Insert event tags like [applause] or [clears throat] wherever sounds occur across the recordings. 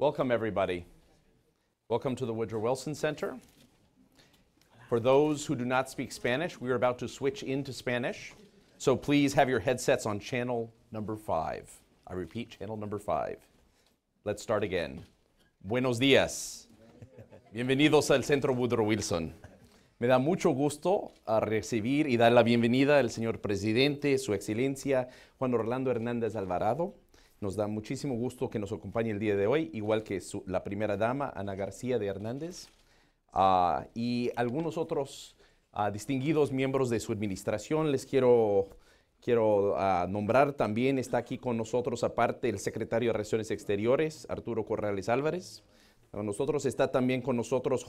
Welcome, everybody. Welcome to the Woodrow Wilson Center. For those who do not speak Spanish, we are about to switch into Spanish, so please have your headsets on channel number five. I repeat, channel number five. Let's start again. Buenos días. Bienvenidos al Centro Woodrow Wilson. Me da mucho gusto a uh, recibir y dar la bienvenida al señor presidente, su excelencia, Juan Orlando Hernández Alvarado, Nos da muchísimo gusto que nos acompañe el día de hoy, igual que la primera dama, Ana García de Hernández, ah, y algunos otros ah, distinguidos miembros de su administración. Les quiero, ah, nombrar también, está aquí con nosotros aparte el secretario de Relaciones Exteriores, Arturo Corrales Álvarez nosotros está también con nosotros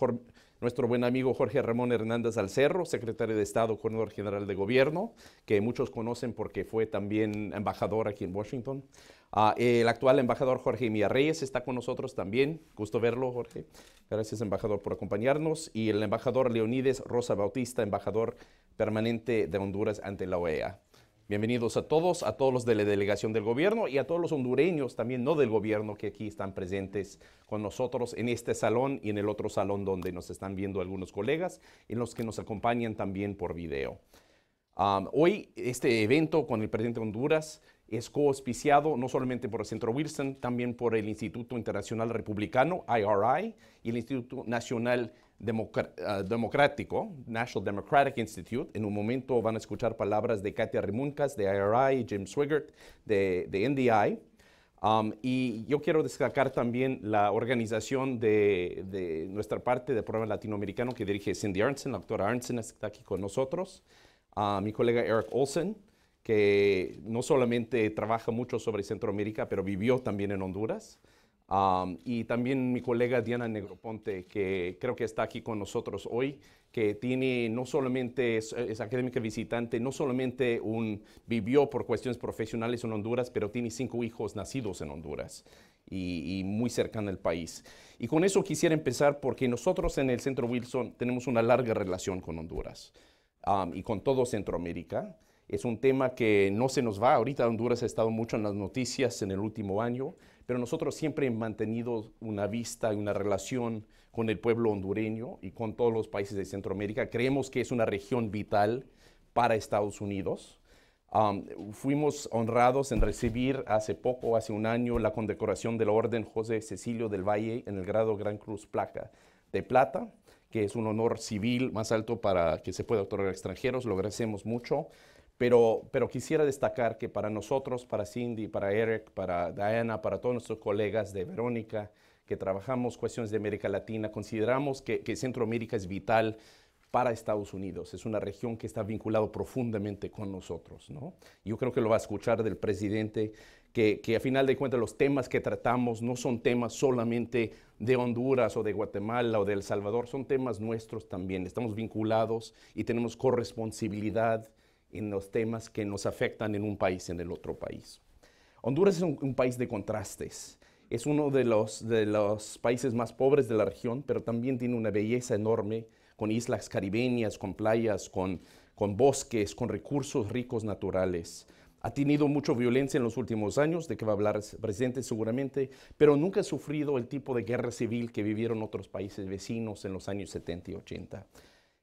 nuestro buen amigo Jorge Ramón Hernández Alcerro, secretario de Estado, coordinador general de gobierno, que muchos conocen porque fue también embajador aquí en Washington. Ah, el actual embajador Jorge Reyes está con nosotros también. Gusto verlo, Jorge. Gracias, embajador, por acompañarnos. Y el embajador Leonides Rosa Bautista, embajador permanente de Honduras ante la OEA. Bienvenidos a todos, a todos los de la delegación del gobierno y a todos los hondureños también no del gobierno que aquí están presentes con nosotros en este salón y en el otro salón donde nos están viendo algunos colegas, en los que nos acompañan también por video. hoy este evento con el presidente de Honduras es co-auspiciado no solamente por el Centro Wilson, también por el Instituto Internacional Republicano, IRI, y el Instituto Nacional Ah, democrático, National Democratic Institute. En un momento van a escuchar palabras de Katia Rimunkas de IRI, Jim Swigert, de, NDI. Um, y yo quiero destacar también la organización de, nuestra parte de programa latinoamericano que dirige Cindy Arnson, la doctora Arnson está aquí con nosotros, ah, mi colega Eric Olsen, que no solamente trabaja mucho sobre Centroamérica, pero vivió también en Honduras y también mi colega Diana Negroponte, que creo que está aquí con nosotros hoy, que tiene no solamente, es, académica visitante, no solamente un, vivió por cuestiones profesionales en Honduras, pero tiene cinco hijos nacidos en Honduras y, muy cercana al país. Y con eso quisiera empezar porque nosotros en el Centro Wilson tenemos una larga relación con Honduras y con todo Centroamérica. Es un tema que no se nos va. Ahorita Honduras ha estado mucho en las noticias en el último año, pero nosotros siempre hemos mantenido una vista y una relación con el pueblo hondureño y con todos los países de Centroamérica. Creemos que es una región vital para Estados Unidos. fuimos honrados en recibir hace poco, hace un año, la condecoración de la Orden José Cecilio del Valle en el grado Gran Cruz Placa de Plata, que es un honor civil más alto para que se pueda otorgar a extranjeros. Lo agradecemos mucho. Pero, quisiera destacar que para nosotros, para Cindy, para Eric, para Diana, para todos nuestros colegas de Verónica, que trabajamos cuestiones de América Latina, consideramos que, Centroamérica es vital para Estados Unidos. Es una región que está vinculada profundamente con nosotros. Yo creo que lo va a escuchar del presidente, que, que, a final de cuentas los temas que tratamos no son temas solamente de Honduras o de Guatemala o de El Salvador, son temas nuestros también. Estamos vinculados y tenemos corresponsabilidad en los temas que nos afectan en un país, en el otro país. Honduras es un, país de contrastes. Es uno de los, países más pobres de la región, pero también tiene una belleza enorme con islas caribeñas, con playas, con, con bosques, con recursos ricos naturales. Ha tenido mucha violencia en los últimos años, de que va a hablar el presidente seguramente, pero nunca ha sufrido el tipo de guerra civil que vivieron otros países vecinos en los años 70 y 80.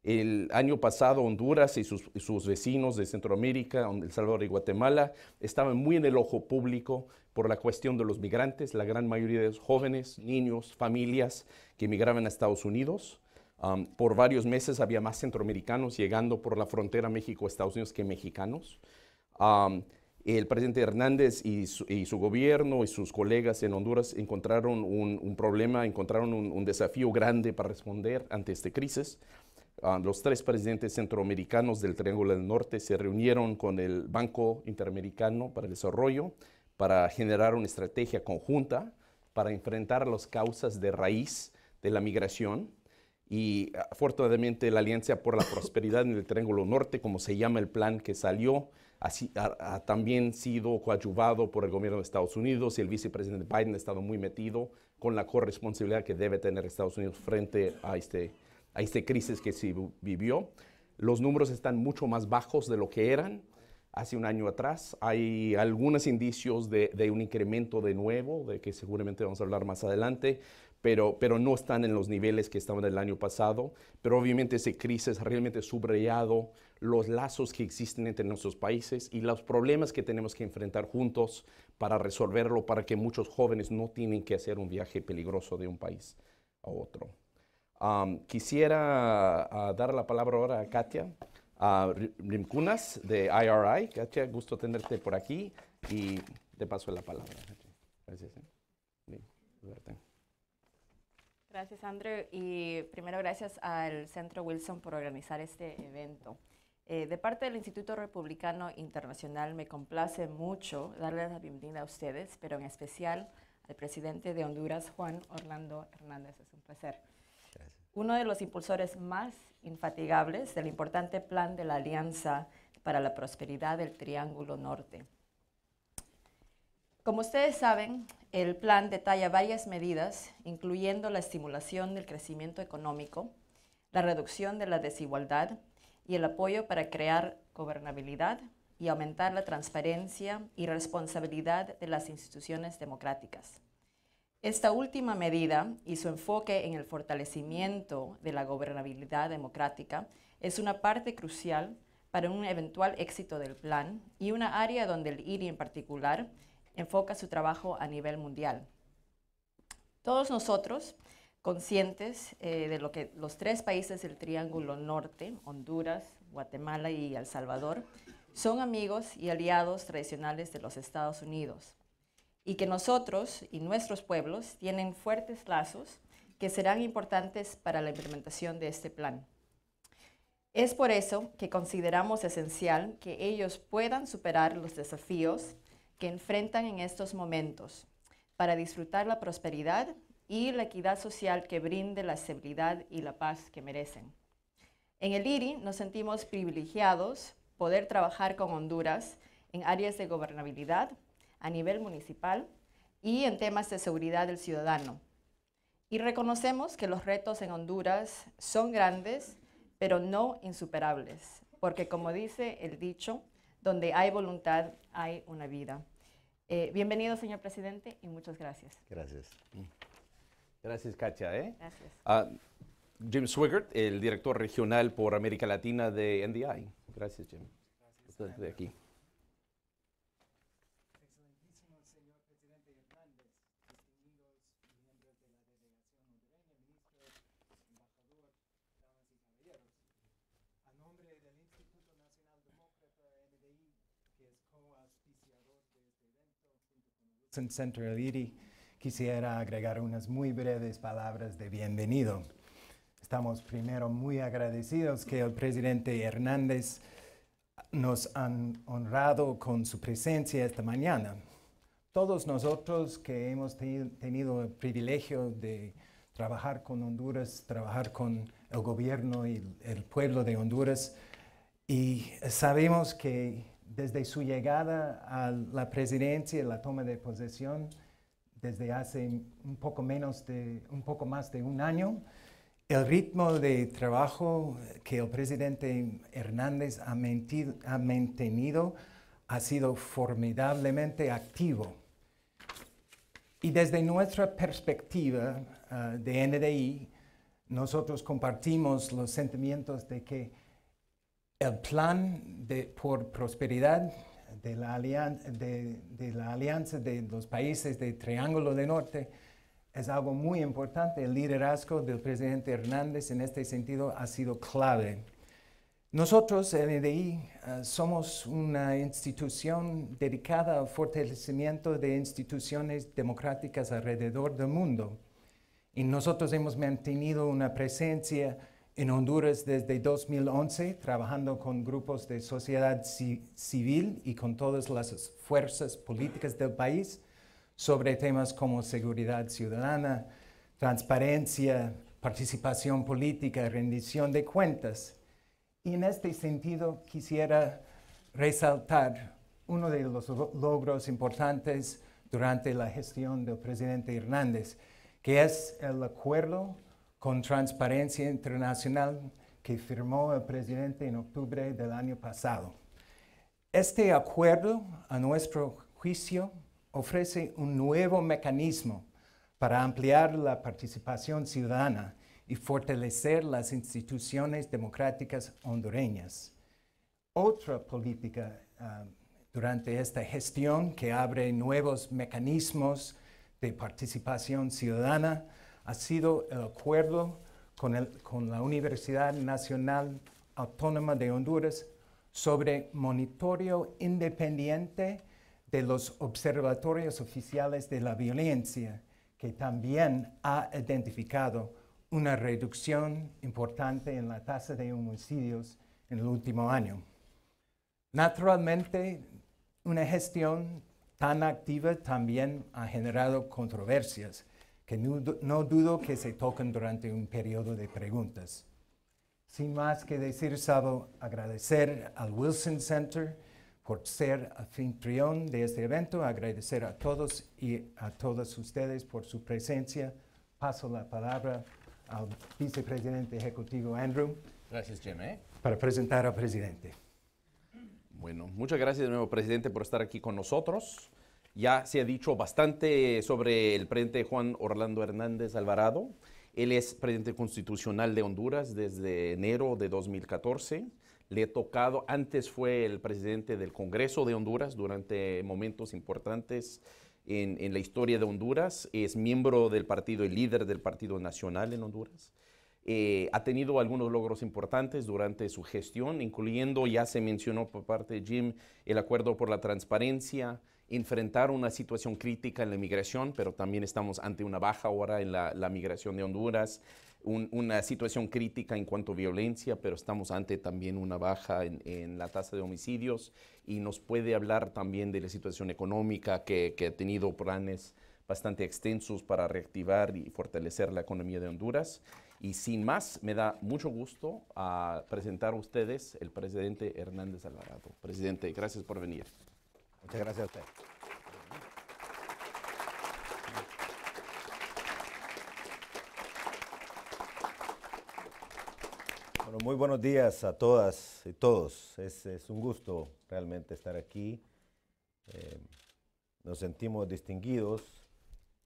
El año pasado Honduras y sus, vecinos de Centroamérica, El Salvador y Guatemala, estaban muy en el ojo público por la cuestión de los migrantes, la gran mayoría de jóvenes, niños, familias que emigraban a Estados Unidos. por varios meses había más centroamericanos llegando por la frontera México-Estados Unidos que mexicanos. el presidente Hernández y su, gobierno y sus colegas en Honduras encontraron un, problema, encontraron un, un desafío grande para responder ante esta crisis. Ah, los tres presidentes centroamericanos del Triángulo del Norte se reunieron con el Banco Interamericano para el Desarrollo para generar una estrategia conjunta para enfrentar las causas de raíz de la migración. Y ah, afortunadamente la Alianza por la Prosperidad en el Triángulo Norte, como se llama el plan que salió, ha, también sido coadyuvado por el gobierno de Estados Unidos y el vicepresidente Biden ha estado muy metido con la corresponsabilidad que debe tener Estados Unidos frente a este a esta crisis que se vivió. Los números están mucho más bajos de lo que eran hace un año atrás. Hay algunos indicios de, un incremento de nuevo, de que seguramente vamos a hablar más adelante, pero, pero no están en los niveles que estaban el año pasado. Pero obviamente esa crisis ha realmente subrayado los lazos que existen entre nuestros países y los problemas que tenemos que enfrentar juntos para resolverlo, para que muchos jóvenes no tienen que hacer un viaje peligroso de un país a otro quisiera ah, dar la palabra ahora a Katia uh, Rimkunas de IRI. Katia, gusto tenerte por aquí y te paso la palabra. Gracias. Eh. Gracias, Andrew. Y primero, gracias al Centro Wilson por organizar este evento. Eh, de parte del Instituto Republicano Internacional, me complace mucho darles la bienvenida a ustedes, pero en especial al presidente de Honduras, Juan Orlando Hernández. Es un placer uno de los impulsores más infatigables del importante plan de la Alianza para la Prosperidad del Triángulo Norte. Como ustedes saben, el plan detalla varias medidas, incluyendo la estimulación del crecimiento económico, la reducción de la desigualdad y el apoyo para crear gobernabilidad y aumentar la transparencia y responsabilidad de las instituciones democráticas. Esta última medida y su enfoque en el fortalecimiento de la gobernabilidad democrática es una parte crucial para un eventual éxito del plan y una área donde el IRI en particular enfoca su trabajo a nivel mundial. Todos nosotros, conscientes eh, de lo que los tres países del Triángulo Norte, Honduras, Guatemala y El Salvador, son amigos y aliados tradicionales de los Estados Unidos y que nosotros y nuestros pueblos tienen fuertes lazos que serán importantes para la implementación de este plan. Es por eso que consideramos esencial que ellos puedan superar los desafíos que enfrentan en estos momentos para disfrutar la prosperidad y la equidad social que brinde la estabilidad y la paz que merecen. En el IRI nos sentimos privilegiados poder trabajar con Honduras en áreas de gobernabilidad, a nivel municipal y en temas de seguridad del ciudadano. Y reconocemos que los retos en Honduras son grandes, pero no insuperables, porque como dice el dicho, donde hay voluntad hay una vida. Eh, bienvenido, señor presidente, y muchas gracias. Gracias. Gracias, Katia. ¿eh? Gracias. Ah, Jim Swigert, el director regional por América Latina de NDI. Gracias, Jim. Gracias, de aquí. Centraliri, quisiera agregar unas muy breves palabras de bienvenido. Estamos primero muy agradecidos que el presidente Hernández nos han honrado con su presencia esta mañana. Todos nosotros que hemos tenido el privilegio de trabajar con Honduras, trabajar con el gobierno y el pueblo de Honduras, y sabemos que desde su llegada a la presidencia y la toma de posesión, desde hace un poco, menos de, un poco más de un año, el ritmo de trabajo que el presidente Hernández ha, mantenido ha sido formidablemente activo. Y desde nuestra perspectiva ah, de NDI, nosotros compartimos los sentimientos de que el plan de, por prosperidad de la, alianza, de, los países del Triángulo del Norte es algo muy importante. El liderazgo del presidente Hernández en este sentido ha sido clave. Nosotros, el eh, somos una institución dedicada al fortalecimiento de instituciones democráticas alrededor del mundo. Y nosotros hemos mantenido una presencia en Honduras desde 2011, trabajando con grupos de sociedad civil y con todas las fuerzas políticas del país sobre temas como seguridad ciudadana, transparencia, participación política, rendición de cuentas. Y en este sentido quisiera resaltar uno de los logros importantes durante la gestión del presidente Hernández, que es el acuerdo con Transparencia Internacional que firmó el presidente en octubre del año pasado. Este acuerdo, a nuestro juicio, ofrece un nuevo mecanismo para ampliar la participación ciudadana y fortalecer las instituciones democráticas hondureñas. Otra política ah, durante esta gestión que abre nuevos mecanismos de participación ciudadana ha sido el acuerdo con, el, con la Universidad Nacional Autónoma de Honduras sobre monitoreo independiente de los observatorios oficiales de la violencia, que también ha identificado una reducción importante en la tasa de homicidios en el último año. Naturalmente, una gestión tan activa también ha generado controversias que no, dudo que se toquen durante un periodo de preguntas. Sin más que decir, Sábado, agradecer al Wilson Center por ser anfitrión de este evento, agradecer a todos y a todas ustedes por su presencia. Paso la palabra al vicepresidente ejecutivo Andrew. Gracias, Jim. ¿eh? Para presentar al presidente. Bueno, muchas gracias de nuevo, presidente, por estar aquí con nosotros. Ya se ha dicho bastante sobre el presidente Juan Orlando Hernández Alvarado. Él es presidente constitucional de Honduras desde enero de 2014. Le he tocado, antes fue el presidente del Congreso de Honduras durante momentos importantes en, la historia de Honduras. Es miembro del partido y líder del Partido Nacional en Honduras. Eh, ha tenido algunos logros importantes durante su gestión, incluyendo, ya se mencionó por parte de Jim, el acuerdo por la transparencia, enfrentar una situación crítica en la migración, pero también estamos ante una baja ahora en la, migración de Honduras, una situación crítica en cuanto a violencia, pero estamos ante también una baja en, la tasa de homicidios y nos puede hablar también de la situación económica que, que ha tenido planes bastante extensos para reactivar y fortalecer la economía de Honduras. Y sin más, me da mucho gusto a ah, presentar a ustedes el presidente Hernández Alvarado. Presidente, gracias por venir. Muchas gracias a usted. Bueno, muy buenos días a todas y todos. Es, un gusto realmente estar aquí. Eh, nos sentimos distinguidos,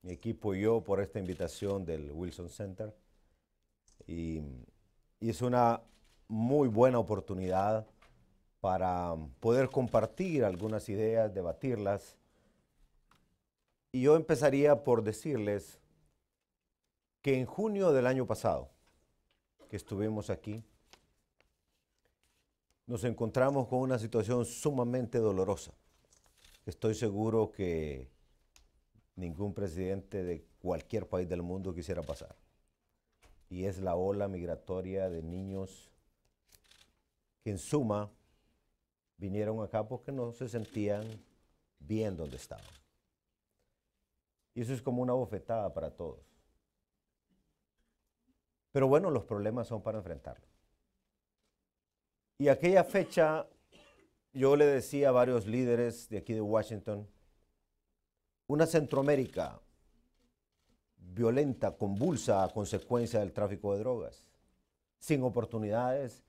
mi equipo y yo, por esta invitación del Wilson Center. y es una muy buena oportunidad para um, poder compartir algunas ideas, debatirlas. Y yo empezaría por decirles que en junio del año pasado, que estuvimos aquí, nos encontramos con una situación sumamente dolorosa. Estoy seguro que ningún presidente de cualquier país del mundo quisiera pasar. Y es la ola migratoria de niños que en suma vinieron acá porque no se sentían bien donde estaban. Y eso es como una bofetada para todos. Pero bueno, los problemas son para enfrentarlos. Y aquella fecha yo le decía a varios líderes de aquí de Washington, una Centroamérica violenta, convulsa a consecuencia del tráfico de drogas, sin oportunidades,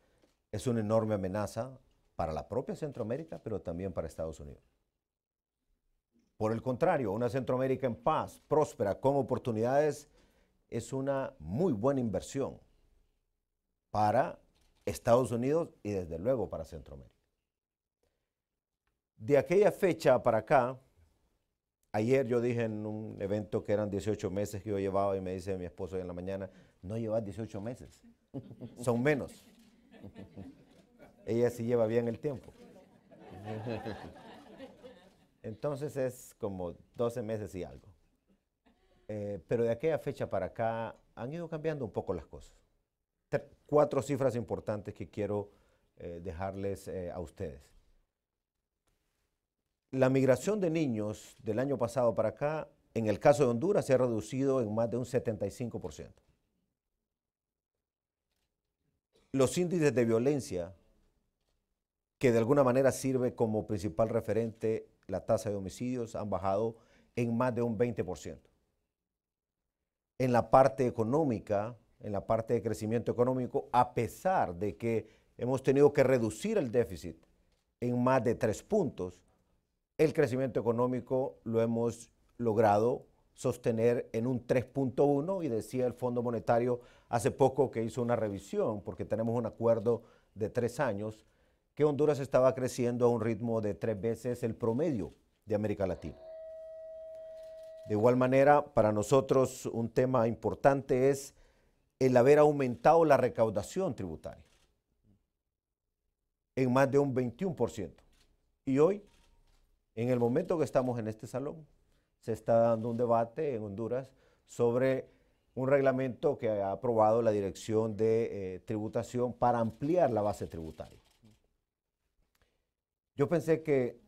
es una enorme amenaza para la propia Centroamérica, pero también para Estados Unidos. Por el contrario, una Centroamérica en paz, próspera, con oportunidades, es una muy buena inversión para Estados Unidos y desde luego para Centroamérica. De aquella fecha para acá, ayer yo dije en un evento que eran 18 meses que yo llevaba y me dice mi esposo en la mañana, no llevas 18 meses, son menos ella sí lleva bien el tiempo. [laughs] Entonces es como 12 meses y algo. Eh, pero de aquella fecha para acá han ido cambiando un poco las cosas. cuatro cifras importantes que quiero eh, dejarles eh, a ustedes. La migración de niños del año pasado para acá, en el caso de Honduras, se ha reducido en más de un 75%. Los índices de violencia que de alguna manera sirve como principal referente, la tasa de homicidios han bajado en más de un 20%. En la parte económica, en la parte de crecimiento económico, a pesar de que hemos tenido que reducir el déficit en más de tres puntos, el crecimiento económico lo hemos logrado sostener en un 3.1 y decía el Fondo Monetario hace poco que hizo una revisión porque tenemos un acuerdo de tres años que Honduras estaba creciendo a un ritmo de tres veces el promedio de América Latina. De igual manera, para nosotros un tema importante es el haber aumentado la recaudación tributaria en más de un 21%. Y hoy, en el momento que estamos en este salón, se está dando un debate en Honduras sobre un reglamento que ha aprobado la Dirección de eh, Tributación para ampliar la base tributaria. Yo pensé que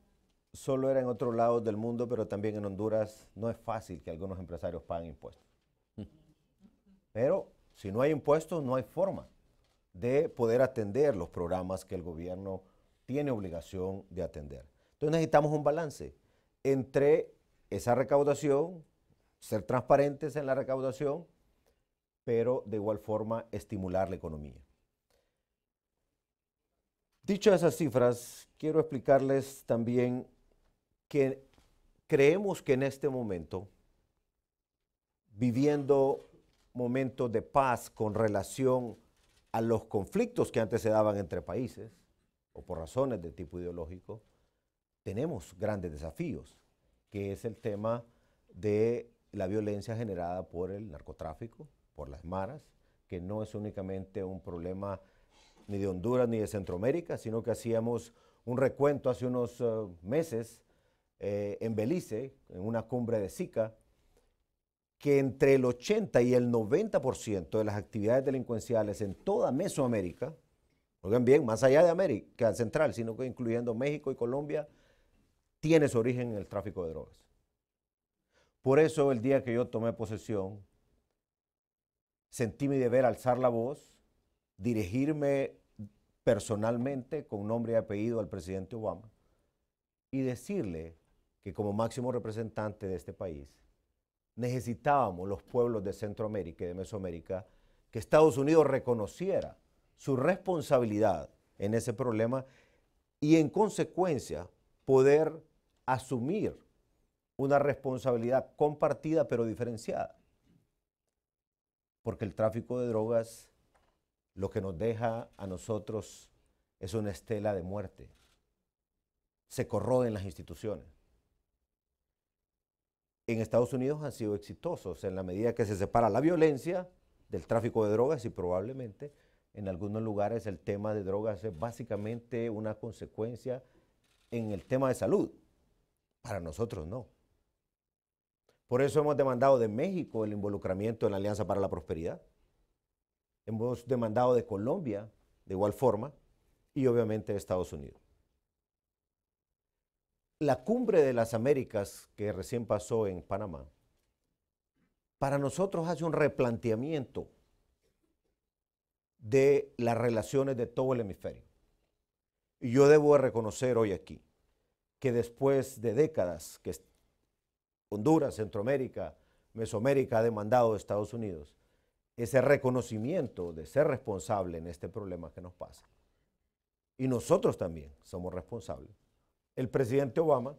solo era en otros lados del mundo, pero también en Honduras no es fácil que algunos empresarios paguen impuestos. Pero si no hay impuestos, no hay forma de poder atender los programas que el gobierno tiene obligación de atender. Entonces necesitamos un balance entre esa recaudación, ser transparentes en la recaudación, pero de igual forma estimular la economía. Dichas esas cifras, quiero explicarles también que creemos que en este momento, viviendo momentos de paz con relación a los conflictos que antes se daban entre países, o por razones de tipo ideológico, tenemos grandes desafíos, que es el tema de la violencia generada por el narcotráfico, por las maras, que no es únicamente un problema ni de Honduras, ni de Centroamérica, sino que hacíamos un recuento hace unos eh, meses eh, en Belice, en una cumbre de SICA, que entre el 80 y el 90% de las actividades delincuenciales en toda Mesoamérica, oigan bien, más allá de América Central, sino que incluyendo México y Colombia, tiene su origen en el tráfico de drogas. Por eso el día que yo tomé posesión, sentí mi deber alzar la voz dirigirme personalmente con nombre y apellido al presidente Obama y decirle que como máximo representante de este país necesitábamos los pueblos de Centroamérica y de Mesoamérica que Estados Unidos reconociera su responsabilidad en ese problema y en consecuencia poder asumir una responsabilidad compartida pero diferenciada. Porque el tráfico de drogas lo que nos deja a nosotros es una estela de muerte. Se corroden las instituciones. En Estados Unidos han sido exitosos en la medida que se separa la violencia del tráfico de drogas y probablemente en algunos lugares el tema de drogas es básicamente una consecuencia en el tema de salud. Para nosotros no. Por eso hemos demandado de México el involucramiento en la Alianza para la Prosperidad hemos demandado de Colombia de igual forma y obviamente de Estados Unidos. La cumbre de las Américas que recién pasó en Panamá, para nosotros hace un replanteamiento de las relaciones de todo el hemisferio. Y yo debo reconocer hoy aquí que después de décadas que Honduras, Centroamérica, Mesoamérica ha demandado de Estados Unidos, ese reconocimiento de ser responsable en este problema que nos pasa. Y nosotros también somos responsables. El presidente Obama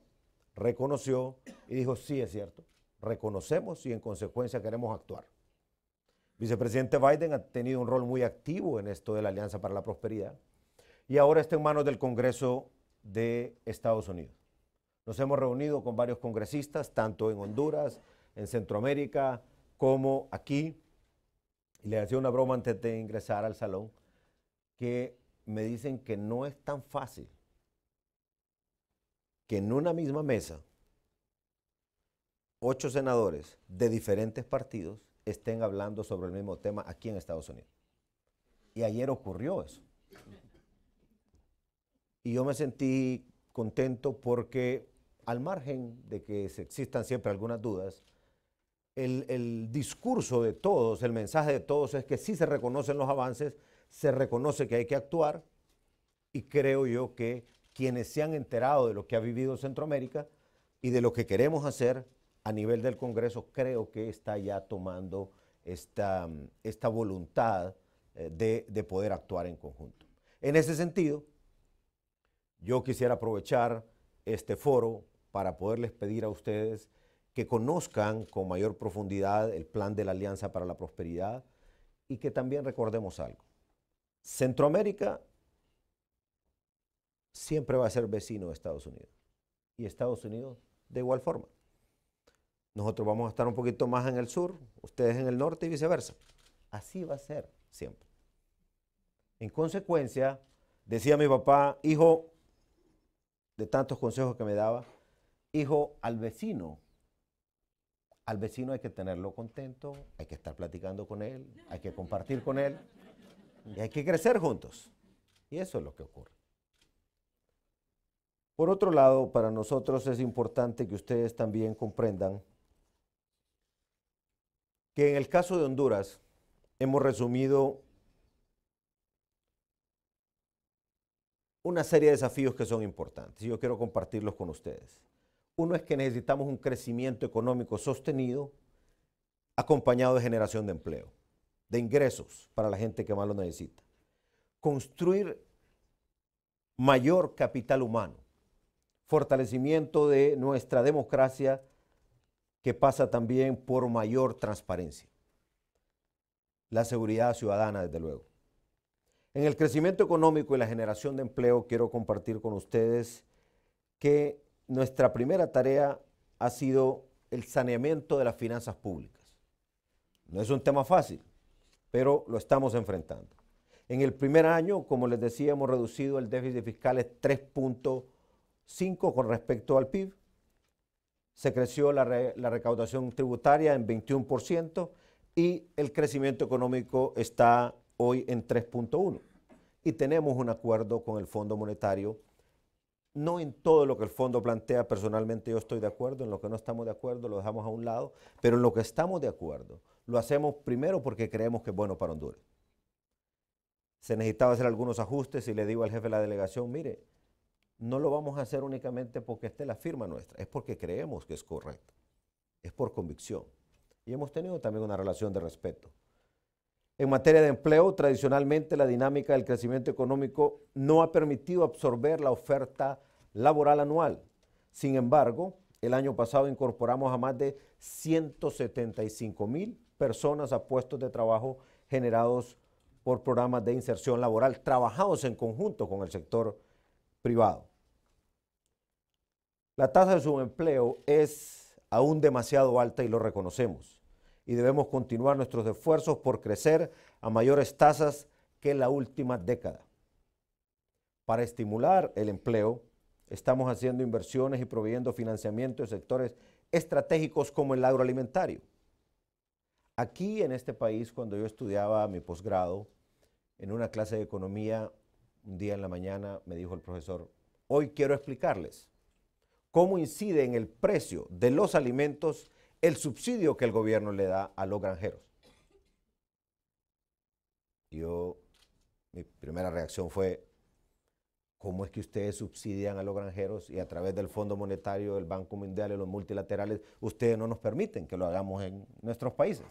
reconoció y dijo, sí, es cierto, reconocemos y en consecuencia queremos actuar. Vicepresidente Biden ha tenido un rol muy activo en esto de la Alianza para la Prosperidad y ahora está en manos del Congreso de Estados Unidos. Nos hemos reunido con varios congresistas, tanto en Honduras, en Centroamérica, como aquí, y le hacía una broma antes de ingresar al salón, que me dicen que no es tan fácil que en una misma mesa ocho senadores de diferentes partidos estén hablando sobre el mismo tema aquí en Estados Unidos. Y ayer ocurrió eso. Y yo me sentí contento porque al margen de que existan siempre algunas dudas, el, discurso de todos, el mensaje de todos es que sí se reconocen los avances, se reconoce que hay que actuar y creo yo que quienes se han enterado de lo que ha vivido Centroamérica y de lo que queremos hacer a nivel del Congreso, creo que está ya tomando esta, voluntad eh, de, de poder actuar en conjunto. En ese sentido, yo quisiera aprovechar este foro para poderles pedir a ustedes que conozcan con mayor profundidad el plan de la Alianza para la Prosperidad y que también recordemos algo. Centroamérica siempre va a ser vecino de Estados Unidos y Estados Unidos de igual forma. Nosotros vamos a estar un poquito más en el sur, ustedes en el norte y viceversa. Así va a ser siempre. En consecuencia, decía mi papá, hijo, de tantos consejos que me daba, hijo, al vecino al vecino hay que tenerlo contento, hay que estar platicando con él, hay que compartir con él y hay que crecer juntos. Y eso es lo que ocurre. Por otro lado, para nosotros es importante que ustedes también comprendan que en el caso de Honduras hemos resumido una serie de desafíos que son importantes y yo quiero compartirlos con ustedes. Uno es que necesitamos un crecimiento económico sostenido acompañado de generación de empleo, de ingresos para la gente que más lo necesita. Construir mayor capital humano, fortalecimiento de nuestra democracia que pasa también por mayor transparencia. La seguridad ciudadana, desde luego. En el crecimiento económico y la generación de empleo, quiero compartir con ustedes que nuestra primera tarea ha sido el saneamiento de las finanzas públicas. No es un tema fácil, pero lo estamos enfrentando. En el primer año, como les decía, hemos reducido el déficit fiscal en 3.5 con respecto al PIB. Se creció la, la recaudación tributaria en 21% y el crecimiento económico está hoy en 3.1. Y tenemos un acuerdo con el Fondo Monetario no en todo lo que el fondo plantea, personalmente yo estoy de acuerdo, en lo que no estamos de acuerdo lo dejamos a un lado, pero en lo que estamos de acuerdo lo hacemos primero porque creemos que es bueno para Honduras. Se necesitaba hacer algunos ajustes y le digo al jefe de la delegación, mire, no lo vamos a hacer únicamente porque esté la firma nuestra, es porque creemos que es correcto, es por convicción. Y hemos tenido también una relación de respeto. En materia de empleo, tradicionalmente la dinámica del crecimiento económico no ha permitido absorber la oferta laboral anual. Sin embargo, el año pasado incorporamos a más de 175 mil personas a puestos de trabajo generados por programas de inserción laboral, trabajados en conjunto con el sector privado. La tasa de subempleo es aún demasiado alta y lo reconocemos, y debemos continuar nuestros esfuerzos por crecer a mayores tasas que la última década. Para estimular el empleo, Estamos haciendo inversiones y proveyendo financiamiento de sectores estratégicos como el agroalimentario. Aquí en este país, cuando yo estudiaba mi posgrado, en una clase de economía, un día en la mañana me dijo el profesor, hoy quiero explicarles cómo incide en el precio de los alimentos el subsidio que el gobierno le da a los granjeros. Yo, mi primera reacción fue, ¿Cómo es que ustedes subsidian a los granjeros y a través del Fondo Monetario, del Banco Mundial y los multilaterales, ustedes no nos permiten que lo hagamos en nuestros países?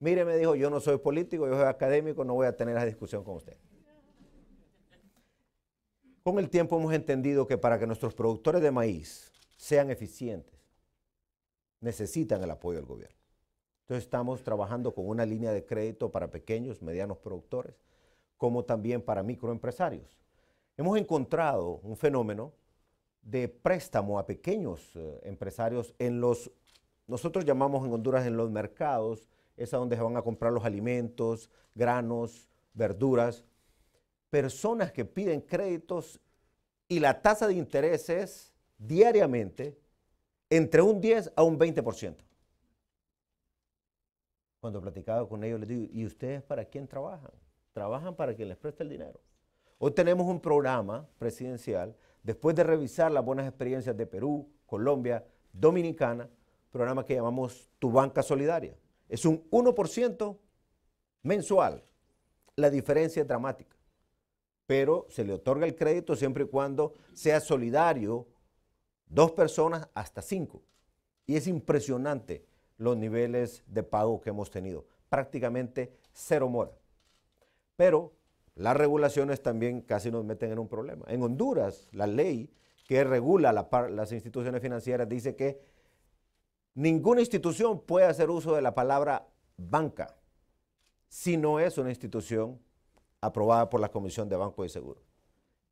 Mire, me dijo, yo no soy político, yo soy académico, no voy a tener esa discusión con usted. Con el tiempo hemos entendido que para que nuestros productores de maíz sean eficientes, necesitan el apoyo del gobierno. Entonces estamos trabajando con una línea de crédito para pequeños, medianos productores, como también para microempresarios hemos encontrado un fenómeno de préstamo a pequeños eh, empresarios en los, nosotros llamamos en Honduras en los mercados, es a donde se van a comprar los alimentos, granos, verduras, personas que piden créditos y la tasa de interés es diariamente entre un 10 a un 20%. Cuando platicado con ellos, les digo, ¿y ustedes para quién trabajan? Trabajan para quien les preste el dinero. Hoy tenemos un programa presidencial, después de revisar las buenas experiencias de Perú, Colombia, Dominicana, programa que llamamos Tu Banca Solidaria. Es un 1% mensual. La diferencia es dramática, pero se le otorga el crédito siempre y cuando sea solidario dos personas hasta cinco. Y es impresionante los niveles de pago que hemos tenido. Prácticamente cero mora. Pero las regulaciones también casi nos meten en un problema. En Honduras, la ley que regula las instituciones financieras dice que ninguna institución puede hacer uso de la palabra banca si no es una institución aprobada por la Comisión de Banco y Seguro.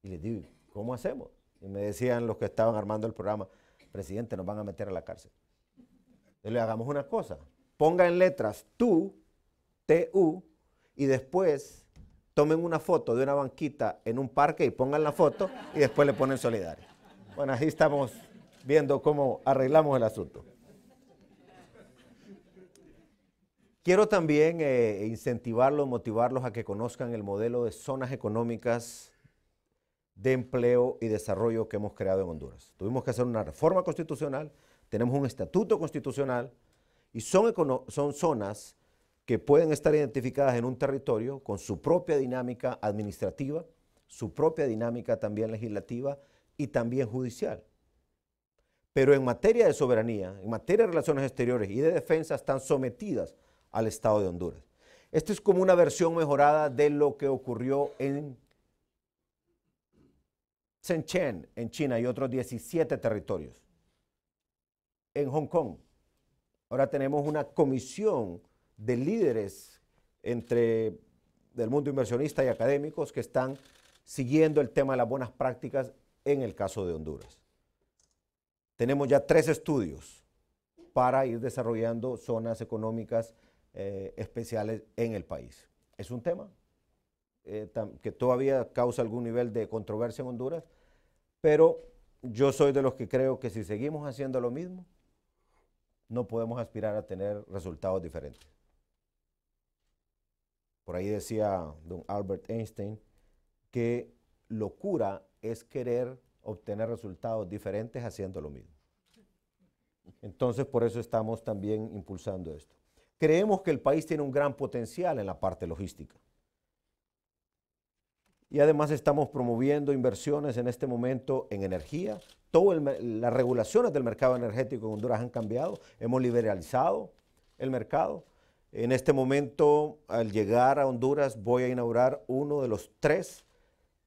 Y les digo, ¿cómo hacemos? Y me decían los que estaban armando el programa, presidente, nos van a meter a la cárcel. Entonces le hagamos una cosa, ponga en letras tú, u y después tomen una foto de una banquita en un parque y pongan la foto y después le ponen solidario. Bueno, así estamos viendo cómo arreglamos el asunto. Quiero también eh, incentivarlos, motivarlos a que conozcan el modelo de zonas económicas de empleo y desarrollo que hemos creado en Honduras. Tuvimos que hacer una reforma constitucional, tenemos un estatuto constitucional y son, son zonas que pueden estar identificadas en un territorio con su propia dinámica administrativa, su propia dinámica también legislativa y también judicial. Pero en materia de soberanía, en materia de relaciones exteriores y de defensa están sometidas al Estado de Honduras. Esto es como una versión mejorada de lo que ocurrió en Shenzhen, en China, y otros 17 territorios. En Hong Kong. Ahora tenemos una comisión de líderes entre del mundo inversionista y académicos que están siguiendo el tema de las buenas prácticas en el caso de Honduras. Tenemos ya tres estudios para ir desarrollando zonas económicas eh, especiales en el país. Es un tema eh, que todavía causa algún nivel de controversia en Honduras, pero yo soy de los que creo que si seguimos haciendo lo mismo, no podemos aspirar a tener resultados diferentes. Por ahí decía don Albert Einstein que locura es querer obtener resultados diferentes haciendo lo mismo. Entonces, por eso estamos también impulsando esto. Creemos que el país tiene un gran potencial en la parte logística. Y además estamos promoviendo inversiones en este momento en energía. las regulaciones del mercado energético en Honduras han cambiado. Hemos liberalizado el mercado. En este momento, al llegar a Honduras, voy a inaugurar uno de los tres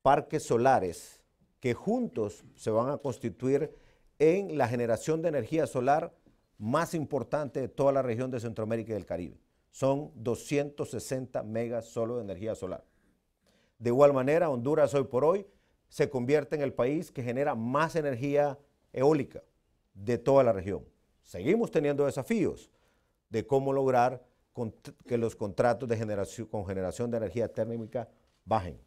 parques solares que juntos se van a constituir en la generación de energía solar más importante de toda la región de Centroamérica y del Caribe. Son 260 megas solo de energía solar. De igual manera, Honduras hoy por hoy se convierte en el país que genera más energía eólica de toda la región. Seguimos teniendo desafíos de cómo lograr que los contratos de generación, con generación de energía térmica bajen.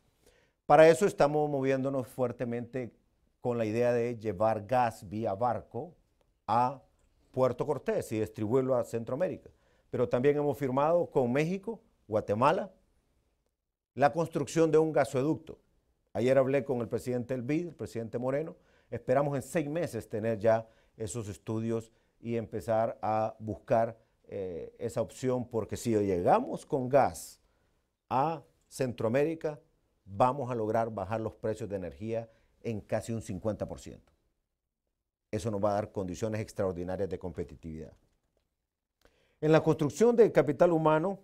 Para eso estamos moviéndonos fuertemente con la idea de llevar gas vía barco a Puerto Cortés y distribuirlo a Centroamérica. Pero también hemos firmado con México, Guatemala, la construcción de un gasoducto. Ayer hablé con el presidente del BID, el presidente Moreno. Esperamos en seis meses tener ya esos estudios y empezar a buscar eh, esa opción, porque si llegamos con gas a Centroamérica, vamos a lograr bajar los precios de energía en casi un 50%. Eso nos va a dar condiciones extraordinarias de competitividad. En la construcción del capital humano,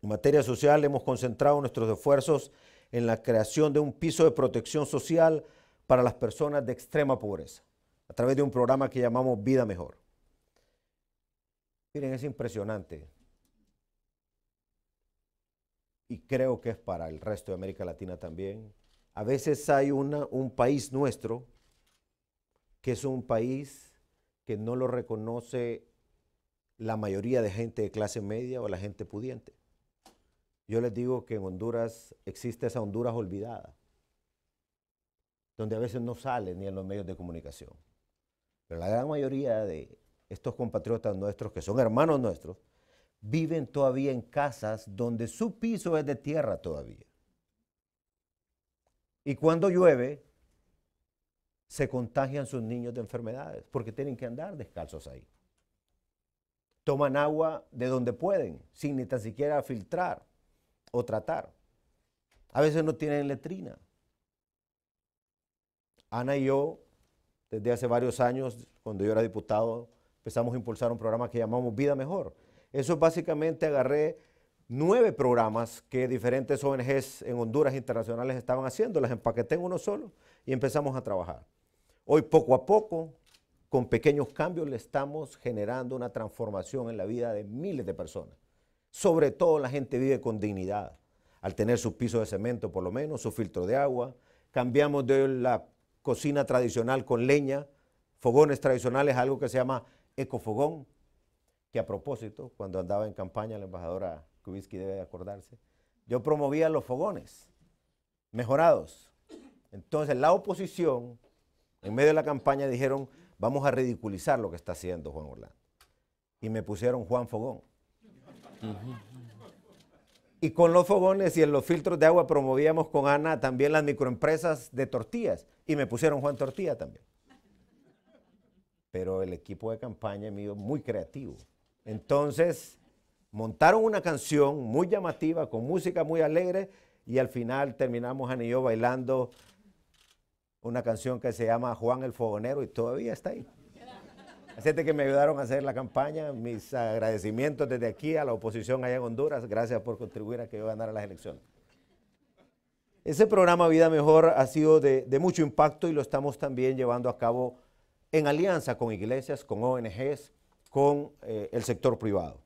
en materia social, hemos concentrado nuestros esfuerzos en la creación de un piso de protección social para las personas de extrema pobreza, a través de un programa que llamamos Vida Mejor. Miren, es impresionante. Y creo que es para el resto de América Latina también. A veces hay una, un país nuestro que es un país que no lo reconoce la mayoría de gente de clase media o la gente pudiente. Yo les digo que en Honduras existe esa Honduras olvidada, donde a veces no sale ni en los medios de comunicación. Pero la gran mayoría de estos compatriotas nuestros, que son hermanos nuestros, viven todavía en casas donde su piso es de tierra todavía. Y cuando llueve, se contagian sus niños de enfermedades, porque tienen que andar descalzos ahí. Toman agua de donde pueden, sin ni tan siquiera filtrar o tratar. A veces no tienen letrina. Ana y yo, desde hace varios años, cuando yo era diputado, empezamos a impulsar un programa que llamamos Vida Mejor. Eso básicamente agarré nueve programas que diferentes ONGs en Honduras internacionales estaban haciendo, las empaqueté en uno solo y empezamos a trabajar. Hoy poco a poco, con pequeños cambios, le estamos generando una transformación en la vida de miles de personas. Sobre todo la gente vive con dignidad, al tener su piso de cemento por lo menos, su filtro de agua. Cambiamos de la cocina tradicional con leña, fogones tradicionales, algo que se llama Ecofogón, que a propósito, cuando andaba en campaña, la embajadora Kubitsky debe acordarse, yo promovía los fogones mejorados. Entonces la oposición, en medio de la campaña, dijeron, vamos a ridiculizar lo que está haciendo Juan Orlando. Y me pusieron Juan Fogón. Y con los fogones y en los filtros de agua promovíamos con Ana también las microempresas de tortillas. Y me pusieron Juan Tortilla también pero el equipo de campaña mío muy creativo. Entonces, montaron una canción muy llamativa, con música muy alegre, y al final terminamos Anillo bailando una canción que se llama Juan el Fogonero y todavía está ahí. Así que me ayudaron a hacer la campaña. Mis agradecimientos desde aquí a la oposición allá en Honduras. Gracias por contribuir a que yo ganara las elecciones. Ese programa Vida Mejor ha sido de, de mucho impacto y lo estamos también llevando a cabo en alianza con iglesias, con ONGs, con eh, el sector privado.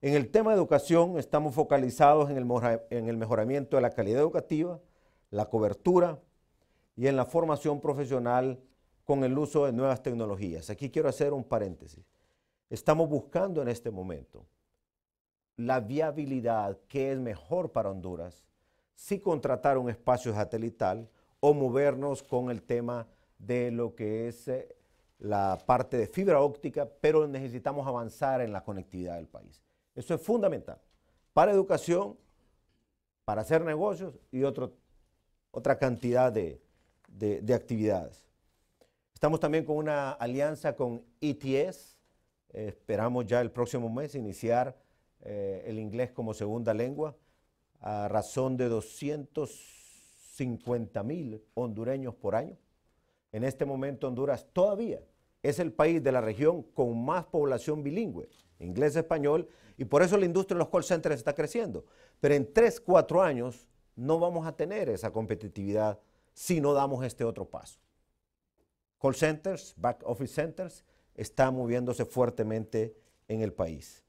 En el tema de educación estamos focalizados en el, en el mejoramiento de la calidad educativa, la cobertura y en la formación profesional con el uso de nuevas tecnologías. Aquí quiero hacer un paréntesis. Estamos buscando en este momento la viabilidad que es mejor para Honduras si contratar un espacio satelital o movernos con el tema de lo que es eh, la parte de fibra óptica, pero necesitamos avanzar en la conectividad del país. Eso es fundamental para educación, para hacer negocios y otra cantidad de, actividades. Estamos también con una alianza con ETS. esperamos ya el próximo mes iniciar eh, el inglés como segunda lengua a razón de 250 mil hondureños por año. En este momento Honduras todavía es el país de la región con más población bilingüe, inglés-español, y por eso la industria de los call centers está creciendo. Pero en tres, cuatro años no vamos a tener esa competitividad si no damos este otro paso. Call centers, back office centers, está moviéndose fuertemente en el país.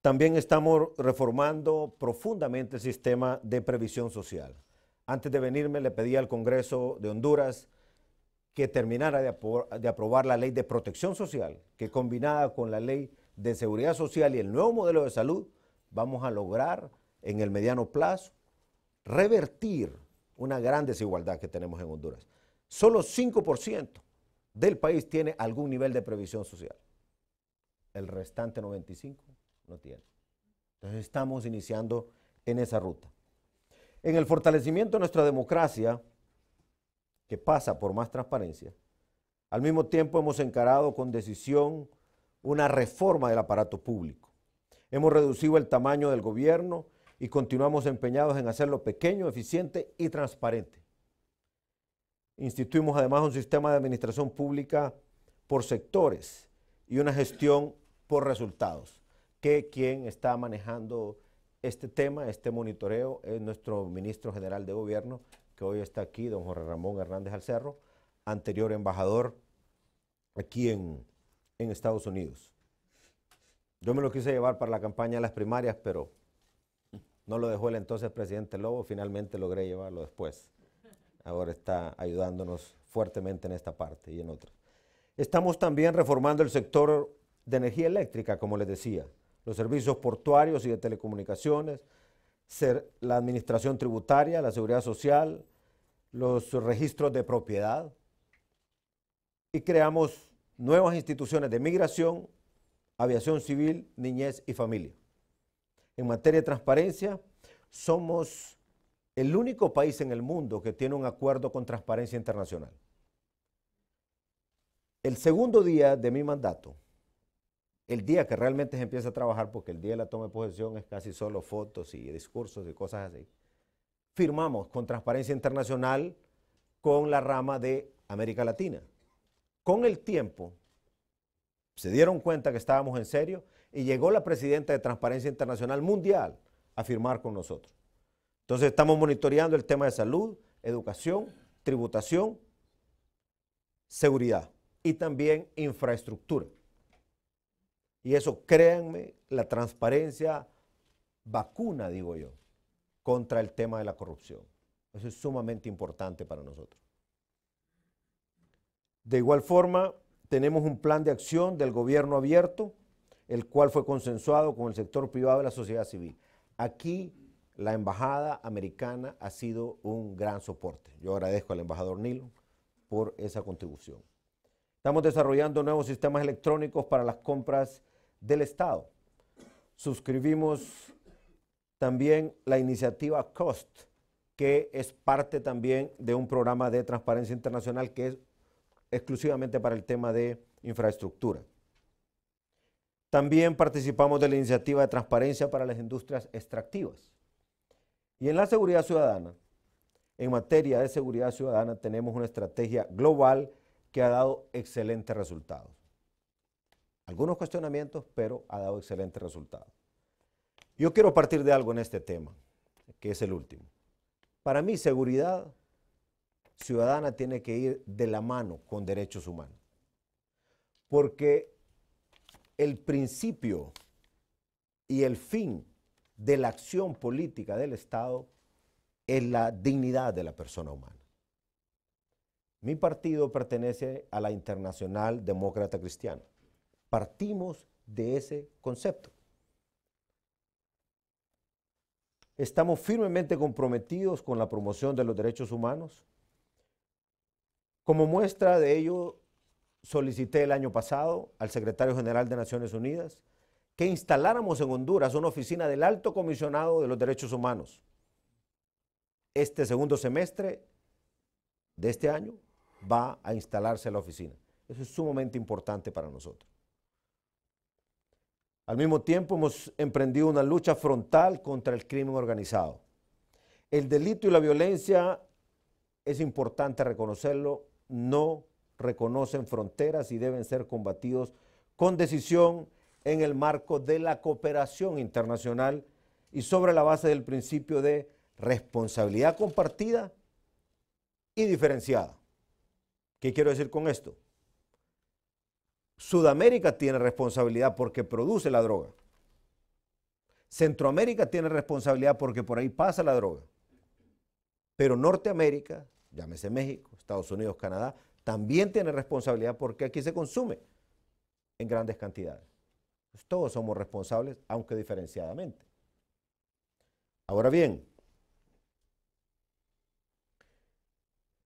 También estamos reformando profundamente el sistema de previsión social. Antes de venirme le pedí al Congreso de Honduras que terminara de, aprobar la ley de protección social, que combinada con la ley de seguridad social y el nuevo modelo de salud, vamos a lograr en el mediano plazo revertir una gran desigualdad que tenemos en Honduras. Solo 5% del país tiene algún nivel de previsión social. El restante 95 no tiene. Entonces estamos iniciando en esa ruta. En el fortalecimiento de nuestra democracia, que pasa por más transparencia, al mismo tiempo hemos encarado con decisión una reforma del aparato público. Hemos reducido el tamaño del gobierno y continuamos empeñados en hacerlo pequeño, eficiente y transparente. Instituimos además un sistema de administración pública por sectores y una gestión por resultados, que quien está manejando este tema, este monitoreo, es nuestro ministro general de gobierno, que hoy está aquí, don Jorge Ramón Hernández Alcerro, anterior embajador aquí en, Estados Unidos. Yo me lo quise llevar para la campaña de las primarias, pero no lo dejó el entonces presidente Lobo, finalmente logré llevarlo después. Ahora está ayudándonos fuertemente en esta parte y en otra. Estamos también reformando el sector de energía eléctrica, como les decía los servicios portuarios y de telecomunicaciones, la administración tributaria, la seguridad social, los registros de propiedad y creamos nuevas instituciones de migración, aviación civil, niñez y familia. En materia de transparencia, somos el único país en el mundo que tiene un acuerdo con transparencia internacional. El segundo día de mi mandato, el día que realmente se empieza a trabajar, porque el día de la toma de posesión es casi solo fotos y discursos y cosas así, firmamos con Transparencia Internacional con la rama de América Latina. Con el tiempo, se dieron cuenta que estábamos en serio y llegó la presidenta de Transparencia Internacional Mundial a firmar con nosotros. Entonces estamos monitoreando el tema de salud, educación, tributación, seguridad y también infraestructura. Y eso, créanme, la transparencia vacuna, digo yo, contra el tema de la corrupción. Eso es sumamente importante para nosotros. De igual forma, tenemos un plan de acción del gobierno abierto, el cual fue consensuado con el sector privado y la sociedad civil. Aquí la embajada americana ha sido un gran soporte. Yo agradezco al embajador Nilo por esa contribución. Estamos desarrollando nuevos sistemas electrónicos para las compras del Estado. Suscribimos también la iniciativa COST, que es parte también de un programa de transparencia internacional que es exclusivamente para el tema de infraestructura. También participamos de la iniciativa de transparencia para las industrias extractivas. Y en la seguridad ciudadana, en materia de seguridad ciudadana tenemos una estrategia global que ha dado excelentes resultados algunos cuestionamientos, pero ha dado excelentes resultados. Yo quiero partir de algo en este tema, que es el último. Para mí, seguridad ciudadana tiene que ir de la mano con derechos humanos, porque el principio y el fin de la acción política del Estado es la dignidad de la persona humana. Mi partido pertenece a la Internacional Demócrata Cristiana. Partimos de ese concepto. Estamos firmemente comprometidos con la promoción de los derechos humanos. Como muestra de ello, solicité el año pasado al secretario general de Naciones Unidas que instaláramos en Honduras una oficina del alto comisionado de los derechos humanos. Este segundo semestre de este año va a instalarse la oficina. Eso es sumamente importante para nosotros. Al mismo tiempo hemos emprendido una lucha frontal contra el crimen organizado. El delito y la violencia, es importante reconocerlo, no reconocen fronteras y deben ser combatidos con decisión en el marco de la cooperación internacional y sobre la base del principio de responsabilidad compartida y diferenciada. ¿Qué quiero decir con esto? Sudamérica tiene responsabilidad porque produce la droga. Centroamérica tiene responsabilidad porque por ahí pasa la droga. Pero Norteamérica, llámese México, Estados Unidos, Canadá, también tiene responsabilidad porque aquí se consume en grandes cantidades. Pues todos somos responsables, aunque diferenciadamente. Ahora bien,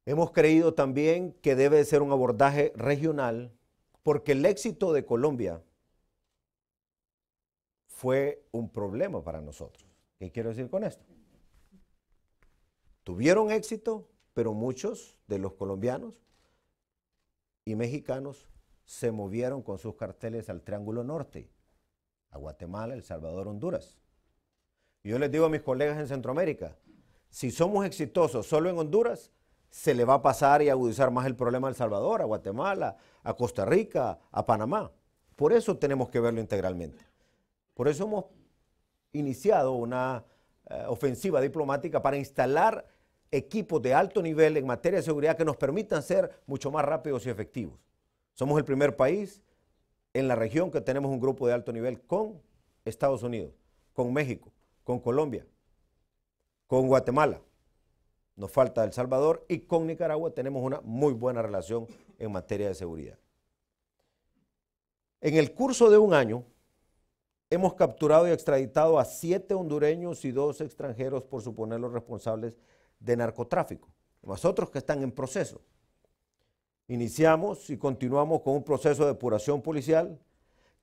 hemos creído también que debe ser un abordaje regional porque el éxito de Colombia fue un problema para nosotros. ¿Qué quiero decir con esto? Tuvieron éxito, pero muchos de los colombianos y mexicanos se movieron con sus carteles al Triángulo Norte, a Guatemala, El Salvador, Honduras. yo les digo a mis colegas en Centroamérica, si somos exitosos solo en Honduras, se le va a pasar y agudizar más el problema a El Salvador, a Guatemala, a Costa Rica, a Panamá. Por eso tenemos que verlo integralmente. Por eso hemos iniciado una eh, ofensiva diplomática para instalar equipos de alto nivel en materia de seguridad que nos permitan ser mucho más rápidos y efectivos. Somos el primer país en la región que tenemos un grupo de alto nivel con Estados Unidos, con México, con Colombia, con Guatemala nos falta El Salvador y con Nicaragua tenemos una muy buena relación en materia de seguridad. En el curso de un año hemos capturado y extraditado a siete hondureños y dos extranjeros por suponer los responsables de narcotráfico, nosotros que están en proceso. Iniciamos y continuamos con un proceso de depuración policial,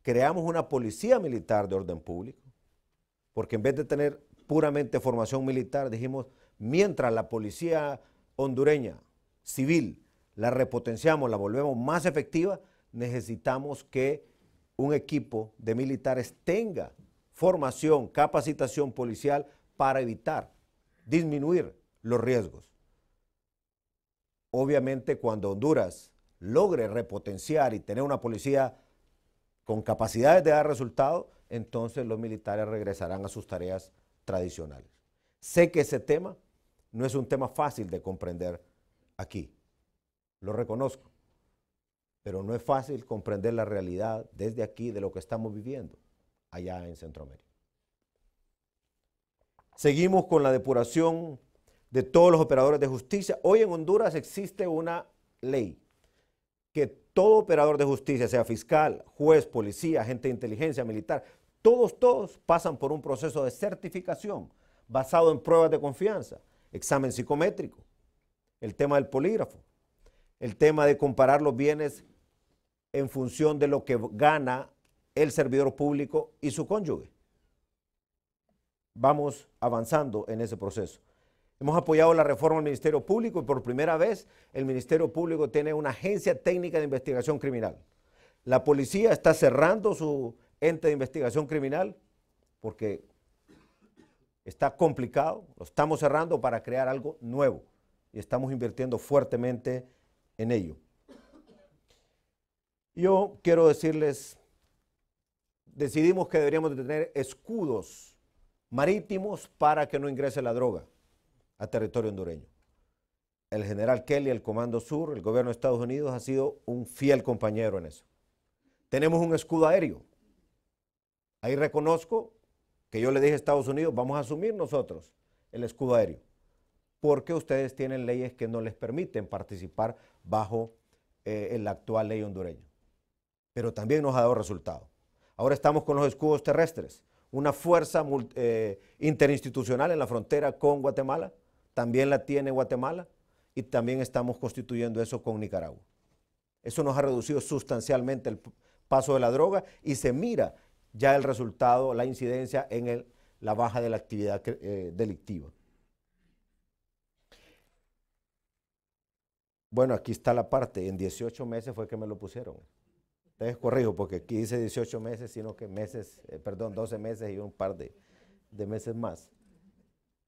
creamos una policía militar de orden público, porque en vez de tener puramente formación militar, dijimos, mientras la policía hondureña civil la repotenciamos, la volvemos más efectiva, necesitamos que un equipo de militares tenga formación, capacitación policial para evitar, disminuir los riesgos. Obviamente cuando Honduras logre repotenciar y tener una policía con capacidades de dar resultados, entonces los militares regresarán a sus tareas tradicionales. Sé que ese tema no es un tema fácil de comprender aquí. Lo reconozco. Pero no es fácil comprender la realidad desde aquí de lo que estamos viviendo allá en Centroamérica. Seguimos con la depuración de todos los operadores de justicia. Hoy en Honduras existe una ley que todo operador de justicia, sea fiscal, juez, policía, agente de inteligencia, militar, todos, todos pasan por un proceso de certificación basado en pruebas de confianza examen psicométrico, el tema del polígrafo, el tema de comparar los bienes en función de lo que gana el servidor público y su cónyuge. Vamos avanzando en ese proceso. Hemos apoyado la reforma del Ministerio Público y por primera vez el Ministerio Público tiene una agencia técnica de investigación criminal. La policía está cerrando su ente de investigación criminal porque está complicado, lo estamos cerrando para crear algo nuevo y estamos invirtiendo fuertemente en ello. Yo quiero decirles, decidimos que deberíamos de tener escudos marítimos para que no ingrese la droga a territorio hondureño. El general Kelly, el Comando Sur, el gobierno de Estados Unidos ha sido un fiel compañero en eso. Tenemos un escudo aéreo. Ahí reconozco que yo le dije a Estados Unidos, vamos a asumir nosotros el escudo aéreo, porque ustedes tienen leyes que no les permiten participar bajo eh, la actual ley hondureña. Pero también nos ha dado resultado. Ahora estamos con los escudos terrestres, una fuerza eh, interinstitucional en la frontera con Guatemala, también la tiene Guatemala, y también estamos constituyendo eso con Nicaragua. Eso nos ha reducido sustancialmente el paso de la droga y se mira ya el resultado, la incidencia en la baja de la actividad eh, delictiva. Bueno, aquí está la parte, en 18 meses fue que me lo pusieron. Entonces corrijo, porque aquí dice 18 meses, sino que meses, eh, perdón, 12 meses y un par de, de meses más.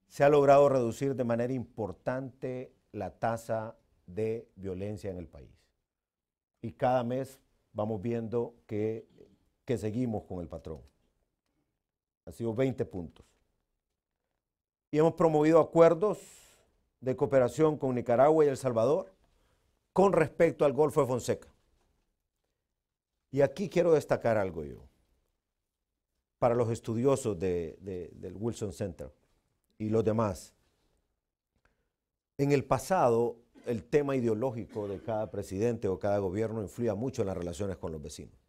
Se ha logrado reducir de manera importante la tasa de violencia en el país. Y cada mes vamos viendo que que seguimos con el patrón. Ha sido 20 puntos. Y hemos promovido acuerdos de cooperación con Nicaragua y El Salvador con respecto al Golfo de Fonseca. Y aquí quiero destacar algo yo, para los estudiosos del Wilson Center y los demás. En el pasado, el tema ideológico de cada presidente o cada gobierno influía mucho en las relaciones con los vecinos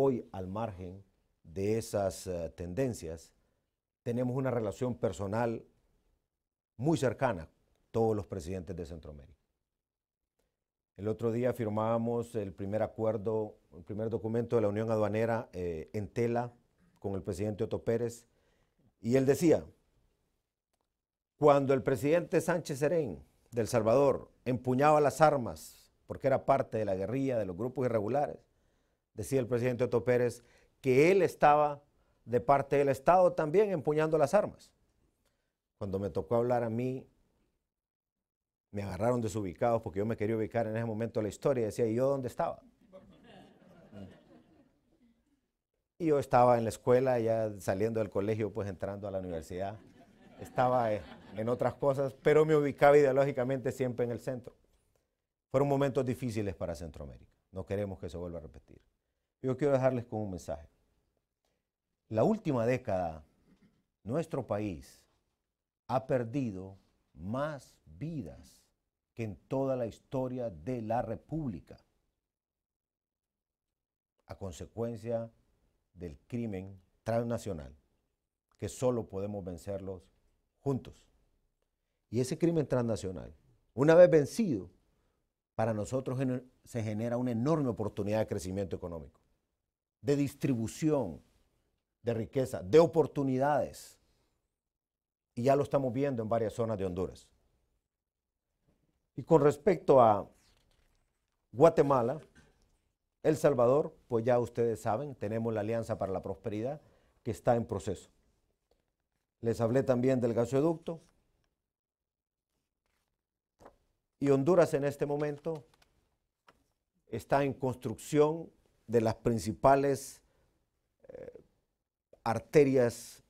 hoy al margen de esas eh, tendencias, tenemos una relación personal muy cercana, todos los presidentes de Centroamérica. El otro día firmábamos el primer acuerdo, el primer documento de la Unión Aduanera eh, en tela con el presidente Otto Pérez, y él decía, cuando el presidente Sánchez Serén del Salvador empuñaba las armas, porque era parte de la guerrilla, de los grupos irregulares, decía el presidente Otto Pérez, que él estaba de parte del Estado también empuñando las armas. Cuando me tocó hablar a mí, me agarraron desubicados porque yo me quería ubicar en ese momento de la historia decía, ¿y yo dónde estaba? Y yo estaba en la escuela, ya saliendo del colegio, pues entrando a la universidad. Estaba eh, en otras cosas, pero me ubicaba ideológicamente siempre en el centro. Fueron momentos difíciles para Centroamérica. No queremos que se vuelva a repetir yo quiero dejarles con un mensaje. La última década, nuestro país ha perdido más vidas que en toda la historia de la República a consecuencia del crimen transnacional, que solo podemos vencerlos juntos. Y ese crimen transnacional, una vez vencido, para nosotros se genera una enorme oportunidad de crecimiento económico de distribución de riqueza, de oportunidades. Y ya lo estamos viendo en varias zonas de Honduras. Y con respecto a Guatemala, El Salvador, pues ya ustedes saben, tenemos la Alianza para la Prosperidad que está en proceso. Les hablé también del gasoducto. Y Honduras en este momento está en construcción de las principales eh, arterias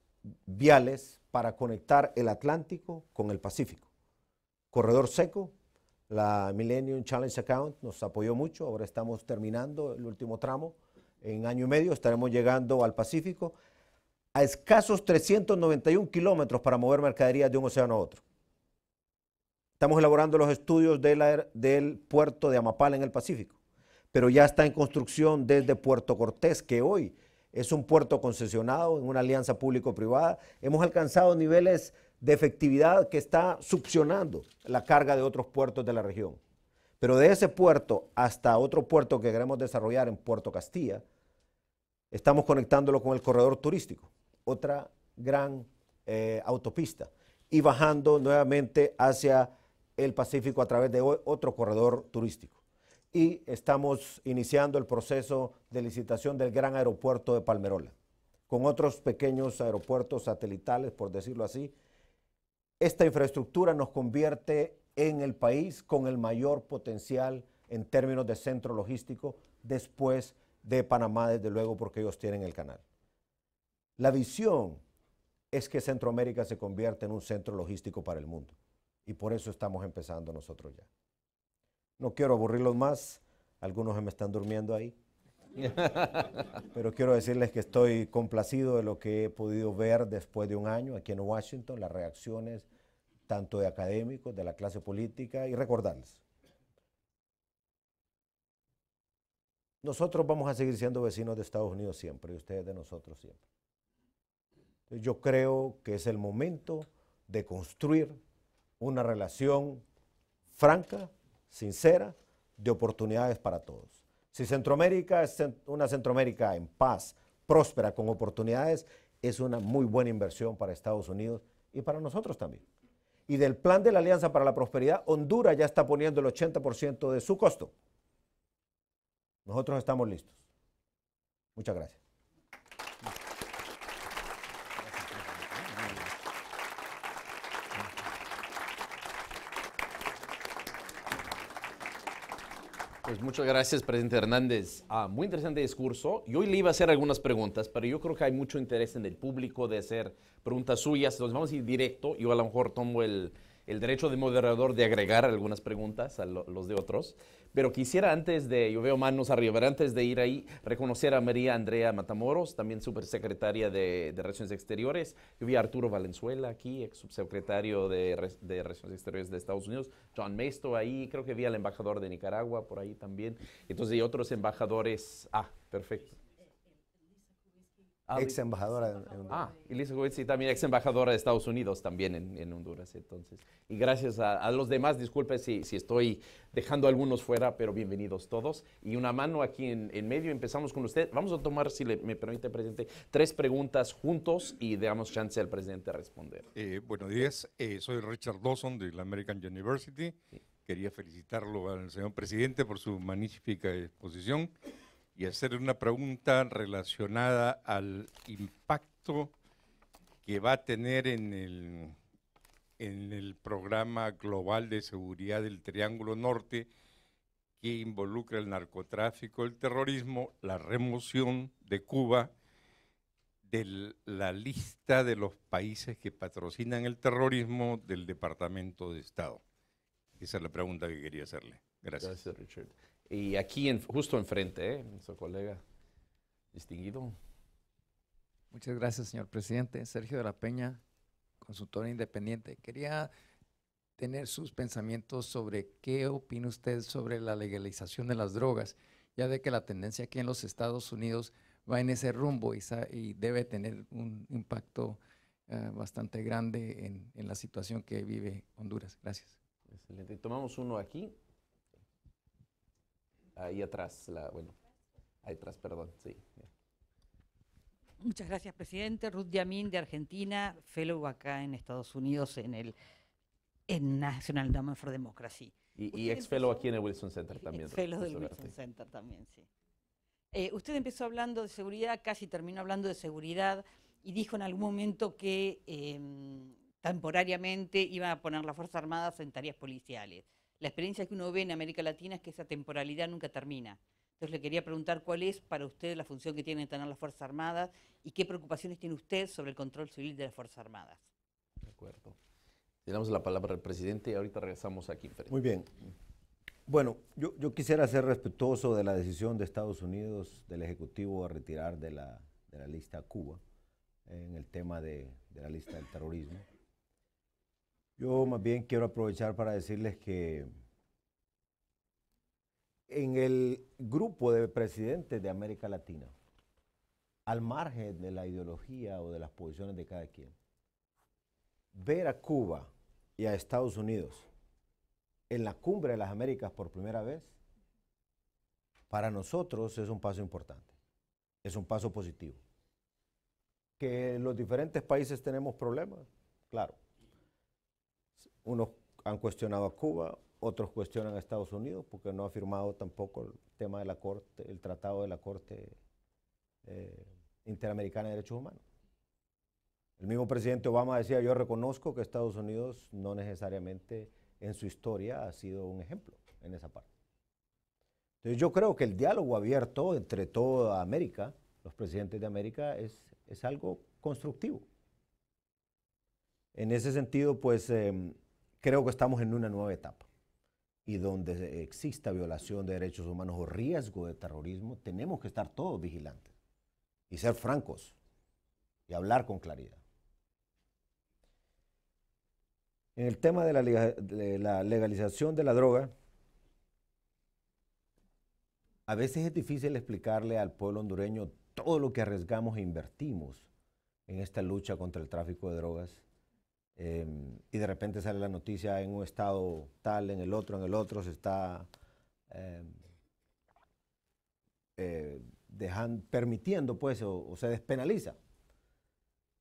viales para conectar el Atlántico con el Pacífico. Corredor seco, la Millennium Challenge Account nos apoyó mucho, ahora estamos terminando el último tramo, en año y medio estaremos llegando al Pacífico a escasos 391 kilómetros para mover mercaderías de un océano a otro. Estamos elaborando los estudios er, del puerto de Amapal en el Pacífico pero ya está en construcción desde Puerto Cortés, que hoy es un puerto concesionado en una alianza público-privada. Hemos alcanzado niveles de efectividad que está succionando la carga de otros puertos de la región. Pero de ese puerto hasta otro puerto que queremos desarrollar en Puerto Castilla, estamos conectándolo con el corredor turístico, otra gran eh, autopista, y bajando nuevamente hacia el Pacífico a través de otro corredor turístico y estamos iniciando el proceso de licitación del gran aeropuerto de Palmerola, con otros pequeños aeropuertos satelitales, por decirlo así. Esta infraestructura nos convierte en el país con el mayor potencial en términos de centro logístico después de Panamá, desde luego, porque ellos tienen el canal. La visión es que Centroamérica se convierta en un centro logístico para el mundo y por eso estamos empezando nosotros ya. No quiero aburrirlos más, algunos se me están durmiendo ahí. [laughs] Pero quiero decirles que estoy complacido de lo que he podido ver después de un año aquí en Washington, las reacciones tanto de académicos, de la clase política, y recordarles. Nosotros vamos a seguir siendo vecinos de Estados Unidos siempre y ustedes de nosotros siempre. Yo creo que es el momento de construir una relación franca, sincera de oportunidades para todos. Si Centroamérica es una Centroamérica en paz, próspera, con oportunidades, es una muy buena inversión para Estados Unidos y para nosotros también. Y del plan de la Alianza para la Prosperidad, Honduras ya está poniendo el 80% de su costo. Nosotros estamos listos. Muchas gracias. Pues muchas gracias, presidente Hernández. Ah, muy interesante discurso. Y hoy le iba a hacer algunas preguntas, pero yo creo que hay mucho interés en el público de hacer preguntas suyas. Los vamos a ir directo. Yo a lo mejor tomo el, el derecho de moderador de agregar algunas preguntas a los de otros, pero quisiera antes de, yo veo manos arriba, pero antes de ir ahí, reconocer a María Andrea Matamoros, también supersecretaria de, de Relaciones Exteriores. Yo vi a Arturo Valenzuela aquí, ex subsecretario de, Relaciones Exteriores de Estados Unidos, John Mesto ahí, creo que vi al embajador de Nicaragua por ahí también. Entonces, y otros embajadores. Ah, perfecto ex embajadora en Honduras. Ah, y Lisa sí, también ex embajadora de Estados Unidos también en, Honduras, entonces. Y gracias a, los demás, disculpe si, estoy dejando algunos fuera, pero bienvenidos todos. Y una mano aquí en, medio, empezamos con usted. Vamos a tomar, si le, me permite, presidente, tres preguntas juntos y damos chance al presidente a responder. Eh, buenos días, eh, soy Richard Dawson de la American University. Quería felicitarlo al señor presidente por su magnífica exposición y hacer una pregunta relacionada al impacto que va a tener en el, en el programa global de seguridad del Triángulo Norte que involucra el narcotráfico, el terrorismo, la remoción de Cuba de la lista de los países que patrocinan el terrorismo del Departamento de Estado. Esa es la pregunta que quería hacerle. Gracias. Gracias, Richard. Y aquí, justo enfrente, ¿eh? nuestro colega distinguido. Muchas gracias, señor presidente. Sergio de la Peña, consultor independiente. Quería tener sus pensamientos sobre qué opina usted sobre la legalización de las drogas, ya de que la tendencia aquí en los Estados Unidos va en ese rumbo y, y debe tener un impacto eh, bastante grande en, en la situación que vive Honduras. Gracias. Excelente. Tomamos uno aquí ahí atrás, bueno, ahí atrás, perdón, Muchas gracias, presidente. Ruth Yamin, de Argentina, fellow acá en Estados Unidos en el en National Domain for Democracy. Y, ex fellow aquí en el Wilson Center también. Ex fellow del Wilson Center también, sí. Eh, usted empezó hablando de seguridad, casi terminó hablando de seguridad y dijo en algún momento que em, temporariamente iba a poner las Fuerzas Armadas en tareas policiales la experiencia que uno ve en América Latina es que esa temporalidad nunca termina. Entonces le quería preguntar cuál es para usted la función que tienen tener las Fuerzas Armadas y qué preocupaciones tiene usted sobre el control civil de las Fuerzas Armadas. De acuerdo. Le damos la palabra al presidente y ahorita regresamos aquí. Muy bien. Bueno, yo, quisiera ser respetuoso de la decisión de Estados Unidos, del Ejecutivo, a retirar de la, lista Cuba en el tema de la lista del terrorismo. Yo más bien quiero aprovechar para decirles que en el grupo de presidentes de América Latina, al margen de la ideología o de las posiciones de cada quien, ver a Cuba y a Estados Unidos en la cumbre de las Américas por primera vez, para nosotros es un paso importante, es un paso positivo. Que en los diferentes países tenemos problemas, claro, unos han cuestionado a Cuba, otros cuestionan a Estados Unidos porque no ha firmado tampoco el tema de la Corte, el tratado de la Corte eh, Interamericana de Derechos Humanos. El mismo presidente Obama decía, yo reconozco que Estados Unidos no necesariamente en su historia ha sido un ejemplo en esa parte. Entonces yo creo que el diálogo abierto entre toda América, los presidentes de América, es, es algo constructivo. En ese sentido, pues... Em, creo que estamos en una nueva etapa y donde exista violación de derechos humanos o riesgo de terrorismo, tenemos que estar todos vigilantes y ser francos y hablar con claridad. En el tema de la, legalización de la droga, a veces es difícil explicarle al pueblo hondureño todo lo que arriesgamos e invertimos en esta lucha contra el tráfico de drogas Em, y de repente sale la noticia en un estado tal, en el otro, en el otro, se está em, eh, permitiendo, pues, o, se despenaliza.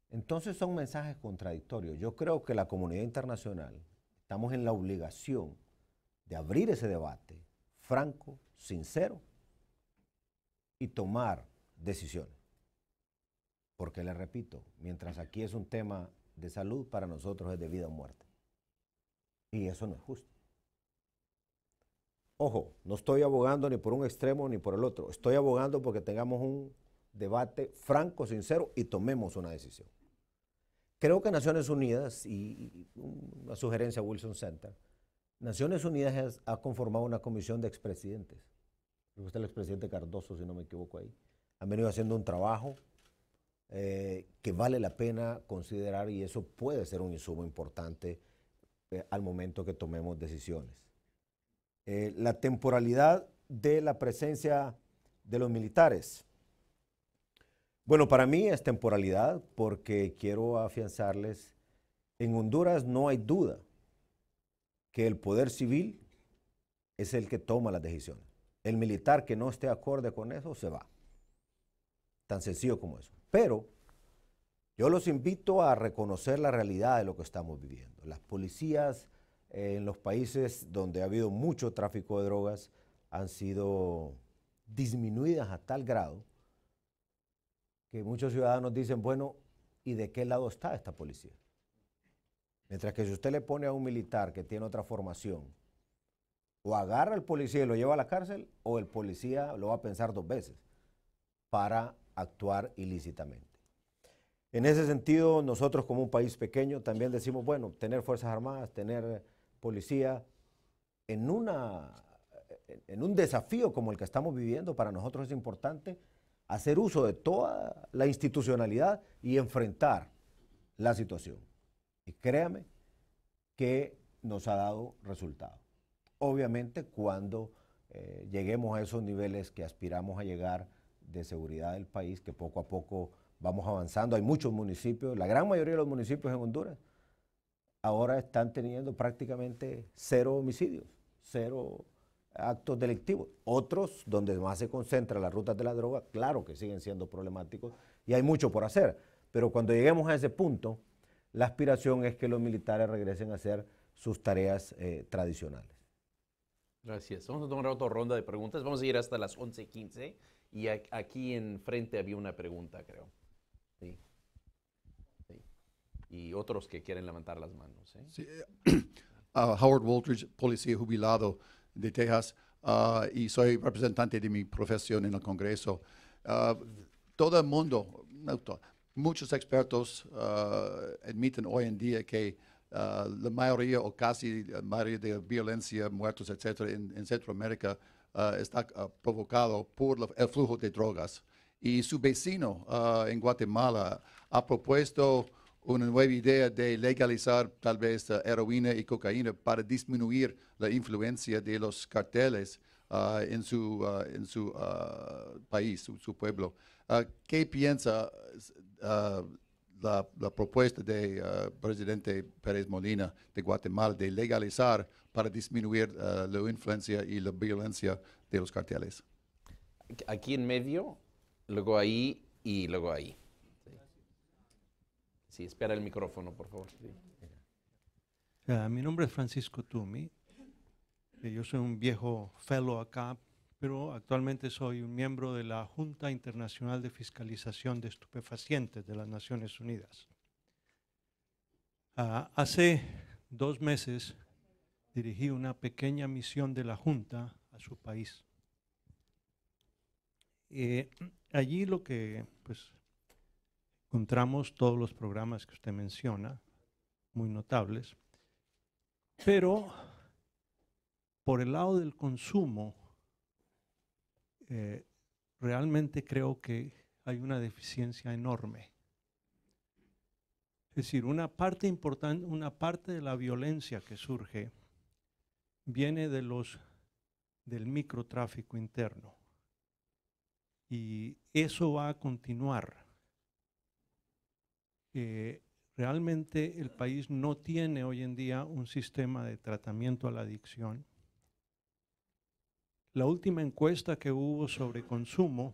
Entonces son mensajes contradictorios. Yo creo que la comunidad internacional estamos en la obligación de abrir ese debate franco, sincero y tomar decisiones. Porque le repito, mientras aquí es un tema de salud para nosotros es de vida o muerte. Y eso no es justo. Ojo, no estoy abogando ni por un extremo ni por el otro. Estoy abogando porque tengamos un debate franco, sincero y tomemos una decisión. Creo que Naciones Unidas, y una sugerencia Wilson Center, Naciones Unidas ha conformado una comisión de expresidentes. Usted el expresidente Cardoso, si no me equivoco ahí. Han venido haciendo un trabajo eh, que vale la pena considerar y eso puede ser un insumo importante eh, al momento que tomemos decisiones. Eh, la temporalidad de la presencia de los militares. Bueno, para mí es temporalidad porque quiero afianzarles, en Honduras no hay duda que el poder civil es el que toma las decisiones. El militar que no esté acorde con eso se va. Tan sencillo como eso. Pero yo los invito a reconocer la realidad de lo que estamos viviendo. Las policías eh, en los países donde ha habido mucho tráfico de drogas han sido disminuidas a tal grado que muchos ciudadanos dicen, bueno, ¿y de qué lado está esta policía? Mientras que si usted le pone a un militar que tiene otra formación, o agarra al policía y lo lleva a la cárcel, o el policía lo va a pensar dos veces para actuar ilícitamente. En ese sentido, nosotros como un país pequeño también decimos, bueno, tener Fuerzas Armadas, tener policía, en, una, en un desafío como el que estamos viviendo, para nosotros es importante hacer uso de toda la institucionalidad y enfrentar la situación. Y créame que nos ha dado resultado. Obviamente cuando eh, lleguemos a esos niveles que aspiramos a llegar de seguridad del país, que poco a poco vamos avanzando. Hay muchos municipios, la gran mayoría de los municipios en Honduras, ahora están teniendo prácticamente cero homicidios, cero actos delictivos. Otros, donde más se concentra las rutas de la droga, claro que siguen siendo problemáticos y hay mucho por hacer. Pero cuando lleguemos a ese punto, la aspiración es que los militares regresen a hacer sus tareas eh, tradicionales. Gracias. Vamos a tomar otra ronda de preguntas. Vamos a ir hasta las 11.15. Y aquí enfrente había una pregunta, creo. Sí. Y otros que quieren levantar las manos. ¿eh? Sí. Eh, [clears throat] Howard Waltridge, policía jubilado de Texas, ah, y soy representante de mi profesión en el Congreso. Ah, todo el mundo, muchos expertos ah, admiten hoy en día que la mayoría o casi la mayoría de violencia, muertos, etcétera, en Centroamérica eh, está eh, provocado por el flujo de drogas. Y su vecino eh, en Guatemala ha propuesto una nueva idea de legalizar tal vez heroína y cocaína para disminuir la influencia de los carteles en su, en su país, su, pueblo. ¿Qué piensa la, la, propuesta del presidente Pérez Molina de Guatemala de legalizar para disminuir eh, la influencia y la violencia de los carteles. Aquí en medio, luego ahí y luego ahí. Sí, espera el micrófono, por favor. Ah, mi nombre es Francisco Tumi. Eh, yo soy un viejo fellow acá, pero actualmente soy un miembro de la Junta Internacional de Fiscalización de Estupefacientes de las Naciones Unidas. Ah, hace dos meses dirigí una pequeña misión de la Junta a su país. Eh, allí lo que pues, encontramos todos los programas que usted menciona, muy notables, pero por el lado del consumo, eh, realmente creo que hay una deficiencia enorme. Es decir, una parte importante, una parte de la violencia que surge viene de los del microtráfico interno. Y eso va a continuar. Eh, realmente el país no tiene hoy en día un sistema de tratamiento a la adicción. La última encuesta que hubo sobre consumo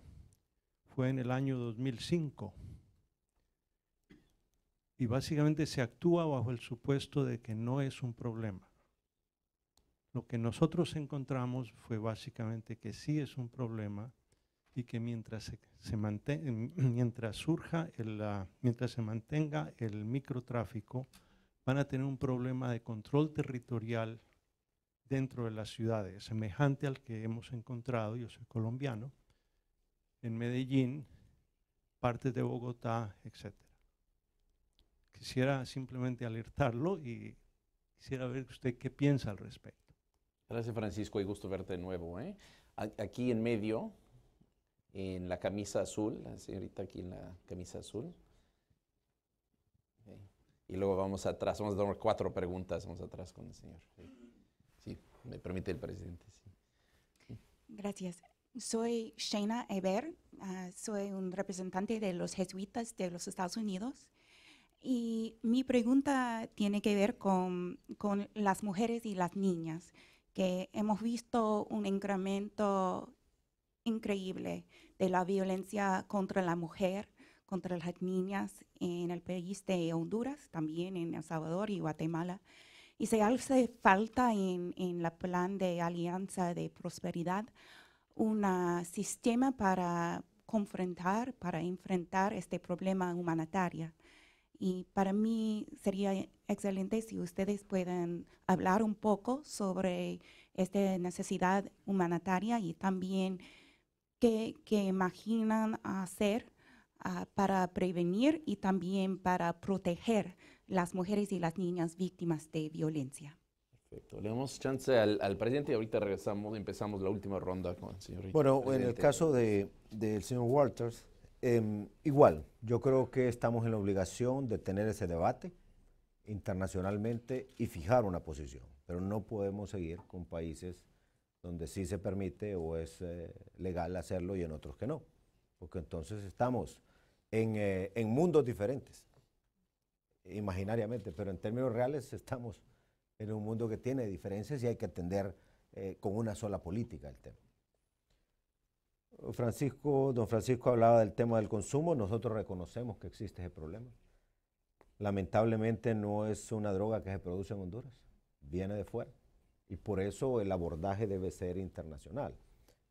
fue en el año 2005. Y básicamente se actúa bajo el supuesto de que no es un problema. Lo que nosotros encontramos fue básicamente que sí es un problema y que mientras, se, em, [clears throat] mientras surja, el, mientras se mantenga el microtráfico, van a tener un problema de control territorial dentro de las ciudades, semejante al que hemos encontrado, yo soy colombiano, en Medellín, partes de Bogotá, etc. Quisiera simplemente alertarlo y quisiera ver usted qué piensa al respecto. Gracias Francisco y gusto verte de nuevo. ¿eh? Aquí en medio, en la camisa azul, la señorita aquí en la camisa azul. Y luego vamos atrás, vamos a dar cuatro preguntas, vamos atrás con el señor. Sí, me permite el presidente. Gracias. Soy Shaina Eber, ah, soy un representante de los jesuitas de los Estados Unidos. Y mi pregunta tiene que ver con las mujeres y las niñas que hemos visto un incremento increíble de la violencia contra la mujer, contra las niñas en el país de Honduras, también en El Salvador y Guatemala. Y se hace falta en, el la plan de alianza de prosperidad un sistema para confrontar, para enfrentar este problema humanitario. Y para mí sería excelente si ustedes pueden hablar un poco sobre esta necesidad humanitaria y también qué, imaginan hacer ah, para prevenir y también para proteger las mujeres y las niñas víctimas de violencia. Perfecto. Le damos chance al, presidente y ahorita regresamos, empezamos la última ronda con el señor. Bueno, en el caso del de, señor Walters, em, igual, yo creo que estamos en la obligación de tener ese debate internacionalmente y fijar una posición. Pero no podemos seguir con países donde sí se permite o es eh, legal hacerlo y en otros que no. Porque entonces estamos eh, en, mundos diferentes, imaginariamente, pero en términos reales estamos en un mundo que tiene diferencias y hay que atender eh, con una sola política el tema. Francisco, don Francisco hablaba del tema del consumo, nosotros reconocemos que existe ese problema lamentablemente no es una droga que se produce en Honduras, viene de fuera. Y por eso el abordaje debe ser internacional.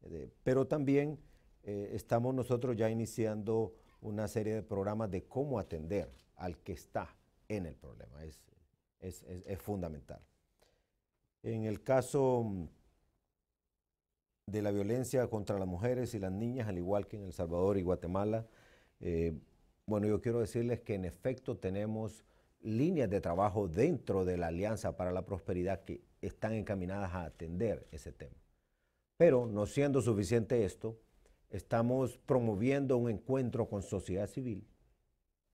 Eh, pero también eh, estamos nosotros ya iniciando una serie de programas de cómo atender al que está en el problema. Es, fundamental. En el caso mm, de la violencia contra las mujeres y las niñas, al igual que en El Salvador y Guatemala, eh, bueno, yo quiero decirles que en efecto tenemos líneas de trabajo dentro de la Alianza para la Prosperidad que están encaminadas a atender ese tema. Pero no siendo suficiente esto, estamos promoviendo un encuentro con sociedad civil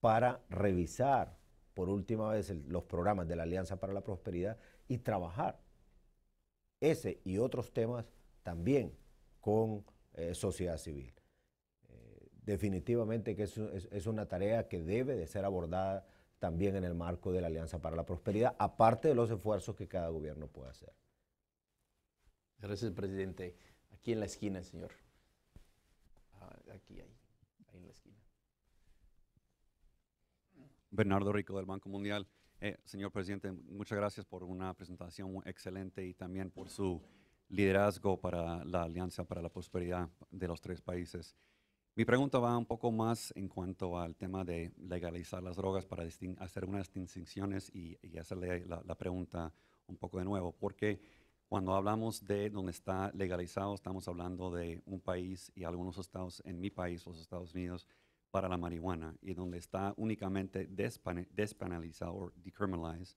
para revisar por última vez los programas de la Alianza para la Prosperidad y trabajar ese y otros temas también con eh, sociedad civil definitivamente que es, una tarea que debe de ser abordada también en el marco de la Alianza para la Prosperidad, aparte de los esfuerzos que cada gobierno puede hacer. Gracias, presidente. Aquí en la esquina, señor. Ah, aquí, ahí, ahí en la esquina. Bernardo Rico del Banco Mundial. Eh, señor presidente, muchas gracias por una presentación excelente y también por su liderazgo para la Alianza para la Prosperidad de los tres países. Mi pregunta va un poco más en cuanto al tema de legalizar las drogas para hacer unas distinciones y, hacerle la, pregunta un poco de nuevo, porque cuando hablamos de donde está legalizado, estamos hablando de un país y algunos estados, en mi país, los Estados Unidos, para la marihuana, y donde está únicamente despenalizado o decriminalized,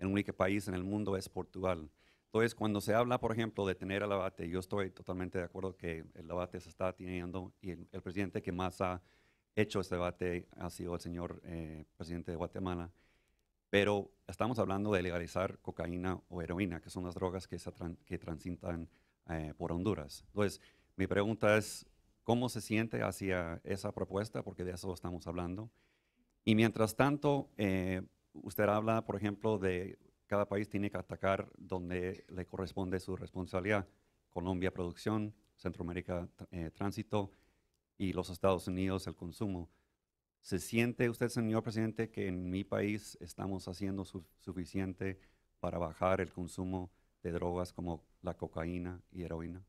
el único país en el mundo es Portugal. Entonces, cuando se habla, por ejemplo, de tener el abate, yo estoy totalmente de acuerdo que el abate se está teniendo y el, presidente que más ha hecho este debate ha sido el señor eh, presidente de Guatemala. Pero estamos hablando de legalizar cocaína o heroína, que son las drogas que, se que transitan eh, por Honduras. Entonces, mi pregunta es, ¿cómo se siente hacia esa propuesta? Porque de eso estamos hablando. Y mientras tanto, eh, usted habla, por ejemplo, de cada país tiene que atacar donde le corresponde su responsabilidad. Colombia producción, Centroamérica eh, tránsito y los Estados Unidos el consumo. ¿Se siente usted, señor presidente, que en mi país estamos haciendo suficiente para bajar el consumo de drogas como la cocaína y heroína?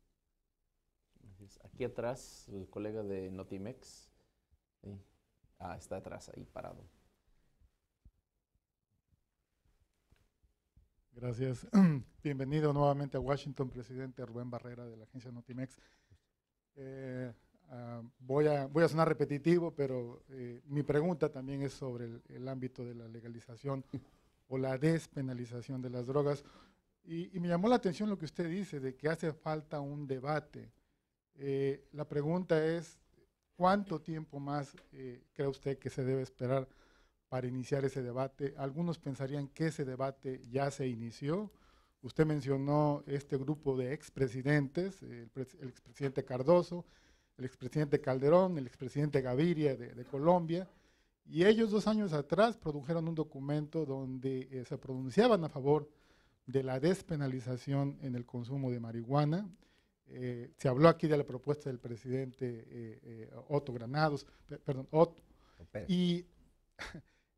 Aquí atrás, el colega de Notimex. Ah, está atrás, ahí parado. Gracias. [clears throat] Bienvenido nuevamente a Washington, presidente Rubén Barrera de la agencia Notimex. Eh, ah, voy, a, voy a sonar repetitivo, pero eh, mi pregunta también es sobre el, ámbito de la legalización o la despenalización de las drogas. Y, me llamó la atención lo que usted dice, de que hace falta un debate. Eh, la pregunta es, ¿cuánto tiempo más cree usted que se debe esperar? para iniciar ese debate. Algunos pensarían que ese debate ya se inició. Usted mencionó este grupo de expresidentes, el, expresidente Cardoso, el expresidente Calderón, el expresidente Gaviria de, Colombia, y ellos dos años atrás produjeron un documento donde eh, se pronunciaban a favor de la despenalización en el consumo de marihuana. Eh, se habló aquí de la propuesta del presidente eh, Otto Granados, perdón, Otto, y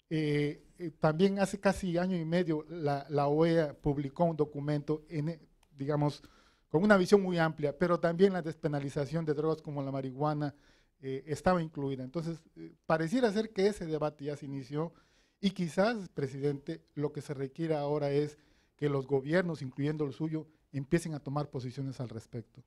eh, eh, también hace casi año y medio la, OEA e publicó un documento, eh, digamos, con una visión muy amplia, pero también la despenalización de drogas como la marihuana eh, estaba incluida. Entonces, pareciera ser que ese debate ya se inició y quizás, presidente, lo que se requiere ahora es que los gobiernos, incluyendo el suyo, empiecen a tomar posiciones al respecto.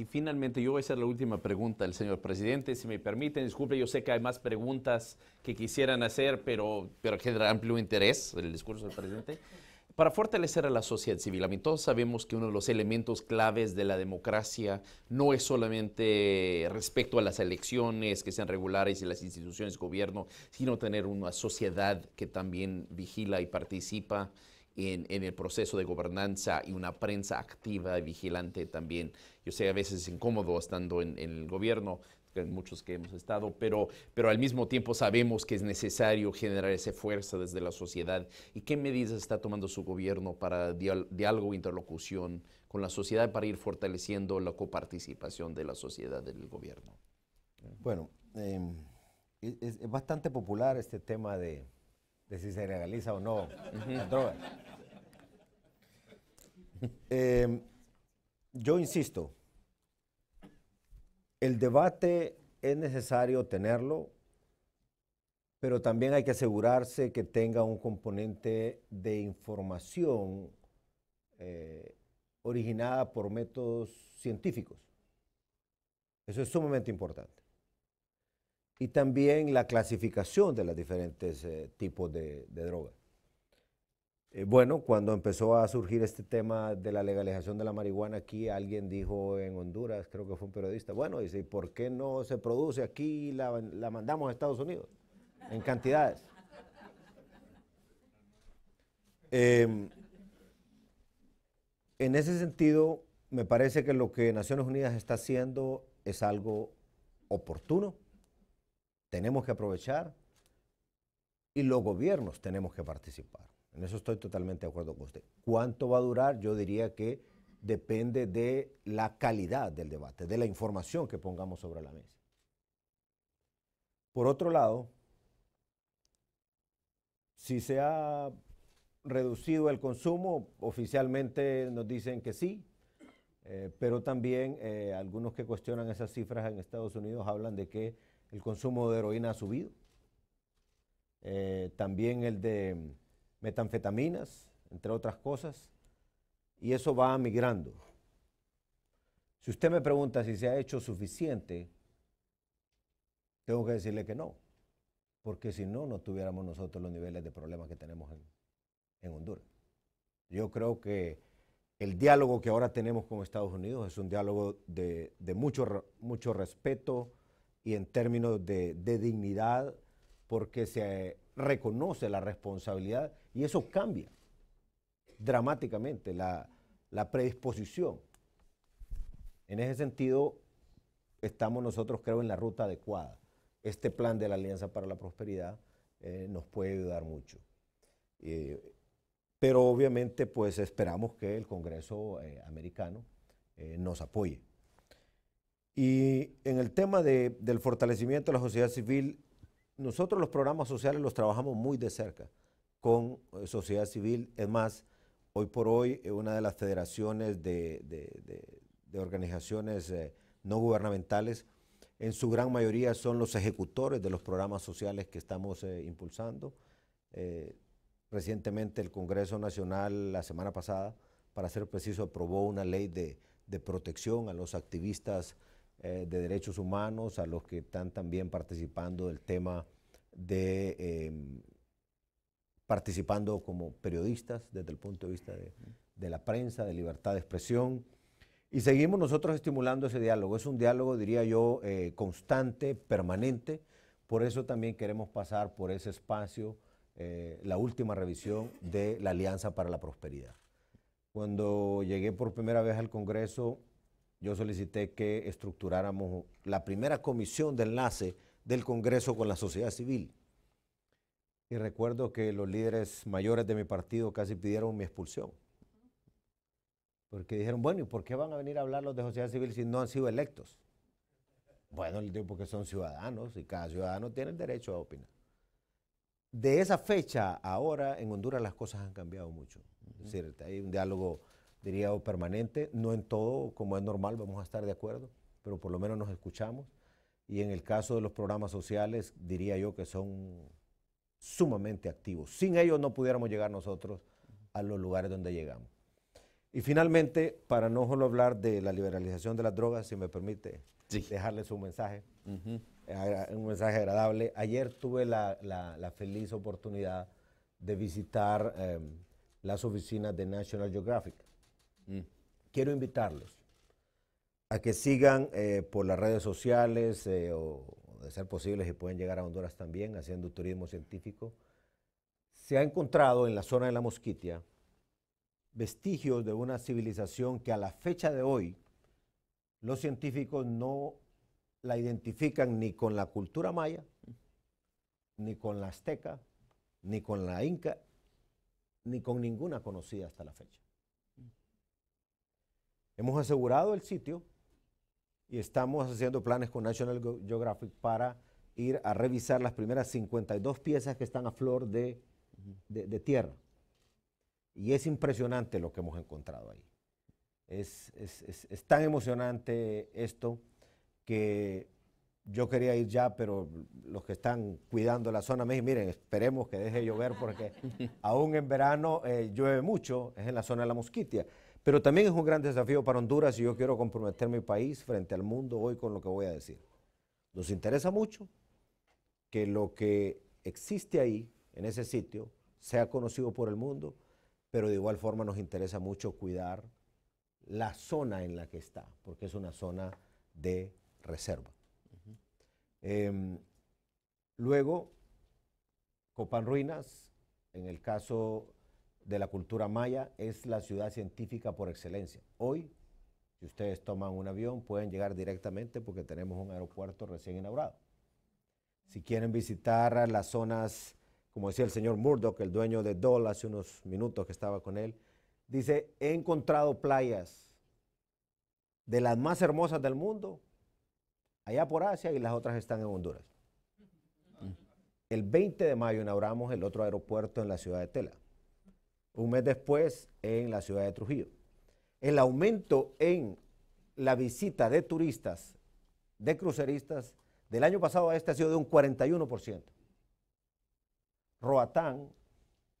Y finalmente, yo voy a hacer la última pregunta al señor presidente, si me permiten. Disculpe, yo sé que hay más preguntas que quisieran hacer, pero, pero genera amplio interés el discurso del presidente. Para fortalecer a la sociedad civil, a mí todos sabemos que uno de los elementos claves de la democracia no es solamente respecto a las elecciones que sean regulares y las instituciones de gobierno, sino tener una sociedad que también vigila y participa en, el proceso de gobernanza y una prensa activa y vigilante también. Yo sé, a veces es incómodo estando en, el gobierno, muchos que hemos estado, pero, pero al mismo tiempo sabemos que es necesario generar esa fuerza desde la sociedad. ¿Y qué medidas está tomando su gobierno para diálogo e interlocución con la sociedad para ir fortaleciendo la coparticipación de la sociedad del gobierno? Bueno, em, es, bastante popular este tema de, de si se legaliza o no em, yo insisto, el debate es necesario tenerlo, pero también hay que asegurarse que tenga un componente de información eh, originada por métodos científicos. Eso es sumamente importante y también la clasificación de los diferentes eh, tipos de, drogas. Eh, bueno, cuando empezó a surgir este tema de la legalización de la marihuana aquí, alguien dijo en Honduras, creo que fue un periodista, bueno, dice, ¿y por qué no se produce aquí y la, mandamos a Estados Unidos en cantidades? Em, en ese sentido, me parece que lo que Naciones Unidas está haciendo es algo oportuno, tenemos que aprovechar y los gobiernos tenemos que participar. En eso estoy totalmente de acuerdo con usted. ¿Cuánto va a durar? Yo diría que depende de la calidad del debate, de la información que pongamos sobre la mesa. Por otro lado, si se ha reducido el consumo, oficialmente nos dicen que sí, eh, pero también eh, algunos que cuestionan esas cifras en Estados Unidos hablan de que el consumo de heroína ha subido, eh, también el de metanfetaminas, entre otras cosas, y eso va migrando. Si usted me pregunta si se ha hecho suficiente, tengo que decirle que no, porque si no, no tuviéramos nosotros los niveles de problemas que tenemos en, Honduras. Yo creo que el diálogo que ahora tenemos con Estados Unidos es un diálogo de, mucho, mucho respeto, y en términos de, dignidad, porque se reconoce la responsabilidad y eso cambia dramáticamente la, predisposición. En ese sentido, estamos nosotros, creo, en la ruta adecuada. Este plan de la Alianza para la Prosperidad eh, nos puede ayudar mucho. Eh, pero obviamente, pues esperamos que el Congreso eh, americano nos apoye. Y en el tema del fortalecimiento de la sociedad civil, nosotros los programas sociales los trabajamos muy de cerca con eh, sociedad civil. Es más, hoy por hoy eh, una de las federaciones de, organizaciones eh, no gubernamentales, en su gran mayoría son los ejecutores de los programas sociales que estamos impulsando. recientemente el Congreso Nacional, la semana pasada, para ser preciso, aprobó una ley de, de protección a los activistas eh, de derechos humanos, a los que están también participando del tema de... Em, participando como periodistas desde el punto de vista de, de la prensa, de libertad de expresión. Y seguimos nosotros estimulando ese diálogo. Es un diálogo, diría yo, eh, constante, permanente. Por eso también queremos pasar por ese espacio eh, la última revisión de la Alianza para la Prosperidad. Cuando llegué por primera vez al Congreso, yo solicité que estructuráramos la primera comisión de enlace del Congreso con la sociedad civil. Y recuerdo que los líderes mayores de mi partido casi pidieron mi expulsión. Porque dijeron, bueno, ¿y por qué van a venir a hablar los de sociedad civil si no han sido electos? Bueno, les digo, porque son ciudadanos y cada ciudadano tiene el derecho a opinar. De esa fecha ahora en Honduras las cosas han cambiado mucho. Es decir, hay un diálogo diría, permanente. No en todo, como es normal, vamos a estar de acuerdo, pero por lo menos nos escuchamos. Y en el caso de los programas sociales, diría yo que son sumamente activos. Sin ellos no pudiéramos llegar nosotros a los lugares donde llegamos. Y finalmente, para no solo hablar de la liberalización de las drogas, si me permite dejarles un mensaje, un mensaje agradable. Ayer tuve la, feliz oportunidad de visitar em, las oficinas de National Geographic. Quiero invitarlos a que sigan eh, por las redes sociales eh, o, de ser posible si pueden llegar a Honduras también haciendo turismo científico. Se ha encontrado en la zona de la Mosquitia vestigios de una civilización que a la fecha de hoy los científicos no la identifican ni con la cultura maya, ni con la azteca, ni con la inca, ni con ninguna conocida hasta la fecha. Hemos asegurado el sitio y estamos haciendo planes con National Geographic para ir a revisar las primeras 52 piezas que están a flor de, tierra. Y es impresionante lo que hemos encontrado ahí. Es, tan emocionante esto que yo quería ir ya, pero los que están cuidando la zona me dicen, miren, esperemos que deje llover porque [laughs] aún en verano eh, llueve mucho, es en la zona de la mosquitia. Pero también es un gran desafío para Honduras y yo quiero comprometer mi país frente al mundo hoy con lo que voy a decir. Nos interesa mucho que lo que existe ahí, en ese sitio, sea conocido por el mundo, pero de igual forma nos interesa mucho cuidar la zona en la que está, porque es una zona de reserva. Em, luego, Copan Ruinas, en el caso de la cultura maya es la ciudad científica por excelencia. Hoy, si ustedes toman un avión, pueden llegar directamente porque tenemos un aeropuerto recién inaugurado. Si quieren visitar las zonas, como decía el señor Murdoch, el dueño de Doll hace unos minutos que estaba con él, dice, he encontrado playas de las más hermosas del mundo, allá por Asia y las otras están en Honduras. El 20 de mayo inauguramos el otro aeropuerto en la ciudad de Tela un mes después en la ciudad de Trujillo. El aumento en la visita de turistas, de cruceristas, del año pasado a este ha sido de un 41%. Roatán,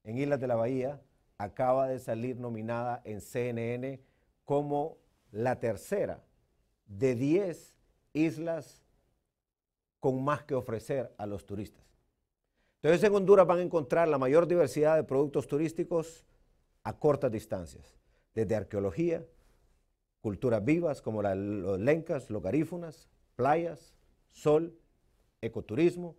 en Islas de la Bahía, acaba de salir nominada en CNN como la tercera de 10 islas con más que ofrecer a los turistas. Entonces en Honduras van a encontrar la mayor diversidad de productos turísticos a cortas distancias, desde arqueología, culturas vivas como la, los lencas, los garífunas, playas, sol, ecoturismo.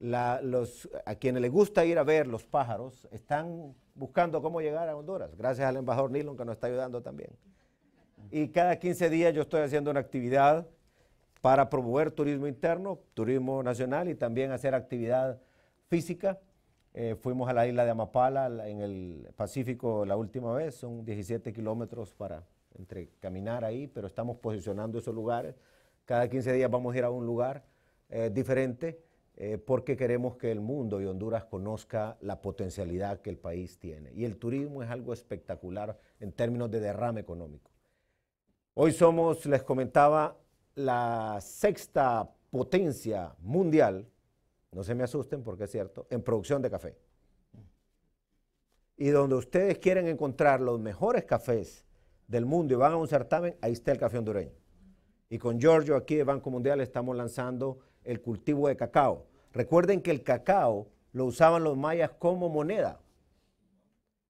los, a quienes les gusta ir a ver los pájaros están buscando cómo llegar a Honduras, gracias al embajador Nilon que nos está ayudando también. Y cada 15 días yo estoy haciendo una actividad para promover turismo interno, turismo nacional y también hacer actividad física. Eh, fuimos a la isla de Amapala en el Pacífico la última vez, son 17 kilómetros para entre caminar ahí, pero estamos posicionando esos lugares. Cada 15 días vamos a ir a un lugar eh, diferente eh, porque queremos que el mundo y Honduras conozca la potencialidad que el país tiene. Y el turismo es algo espectacular en términos de derrame económico. Hoy somos, les comentaba, la sexta potencia mundial, no se me asusten porque es cierto, en producción de café. Y donde ustedes quieren encontrar los mejores cafés del mundo y van a un certamen, ahí está el café hondureño. Y con Giorgio aquí de Banco Mundial estamos lanzando el cultivo de cacao. Recuerden que el cacao lo usaban los mayas como moneda.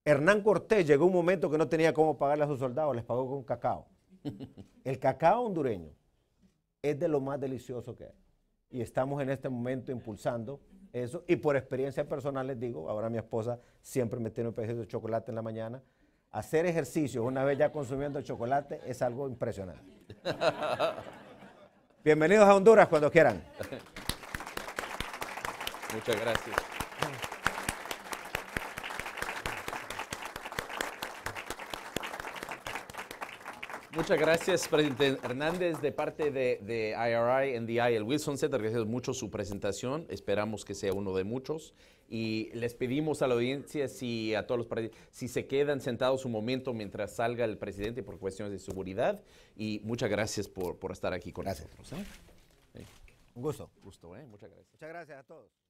Hernán Cortés llegó un momento que no tenía cómo pagarle a sus soldados, les pagó con cacao. [laughs] El cacao hondureño es de lo más delicioso que hay. Y estamos en este momento impulsando eso. Y por experiencia personal les digo, ahora mi esposa siempre me tiene un pedacito de chocolate en la mañana. Hacer ejercicio una vez ya consumiendo chocolate es algo impresionante. [laughs] Bienvenidos a Honduras cuando quieran. Muchas gracias. Muchas gracias, presidente Hernández, de parte de, de IRI, NDI, el Wilson Center. Gracias mucho su presentación. Esperamos que sea uno de muchos. Y les pedimos a la audiencia, si, a todos los si se quedan sentados un momento mientras salga el presidente por cuestiones de seguridad. Y muchas gracias por, estar aquí con nosotros. ¿eh? Un gusto. gusto, ¿eh? Muchas gracias. Muchas gracias a todos.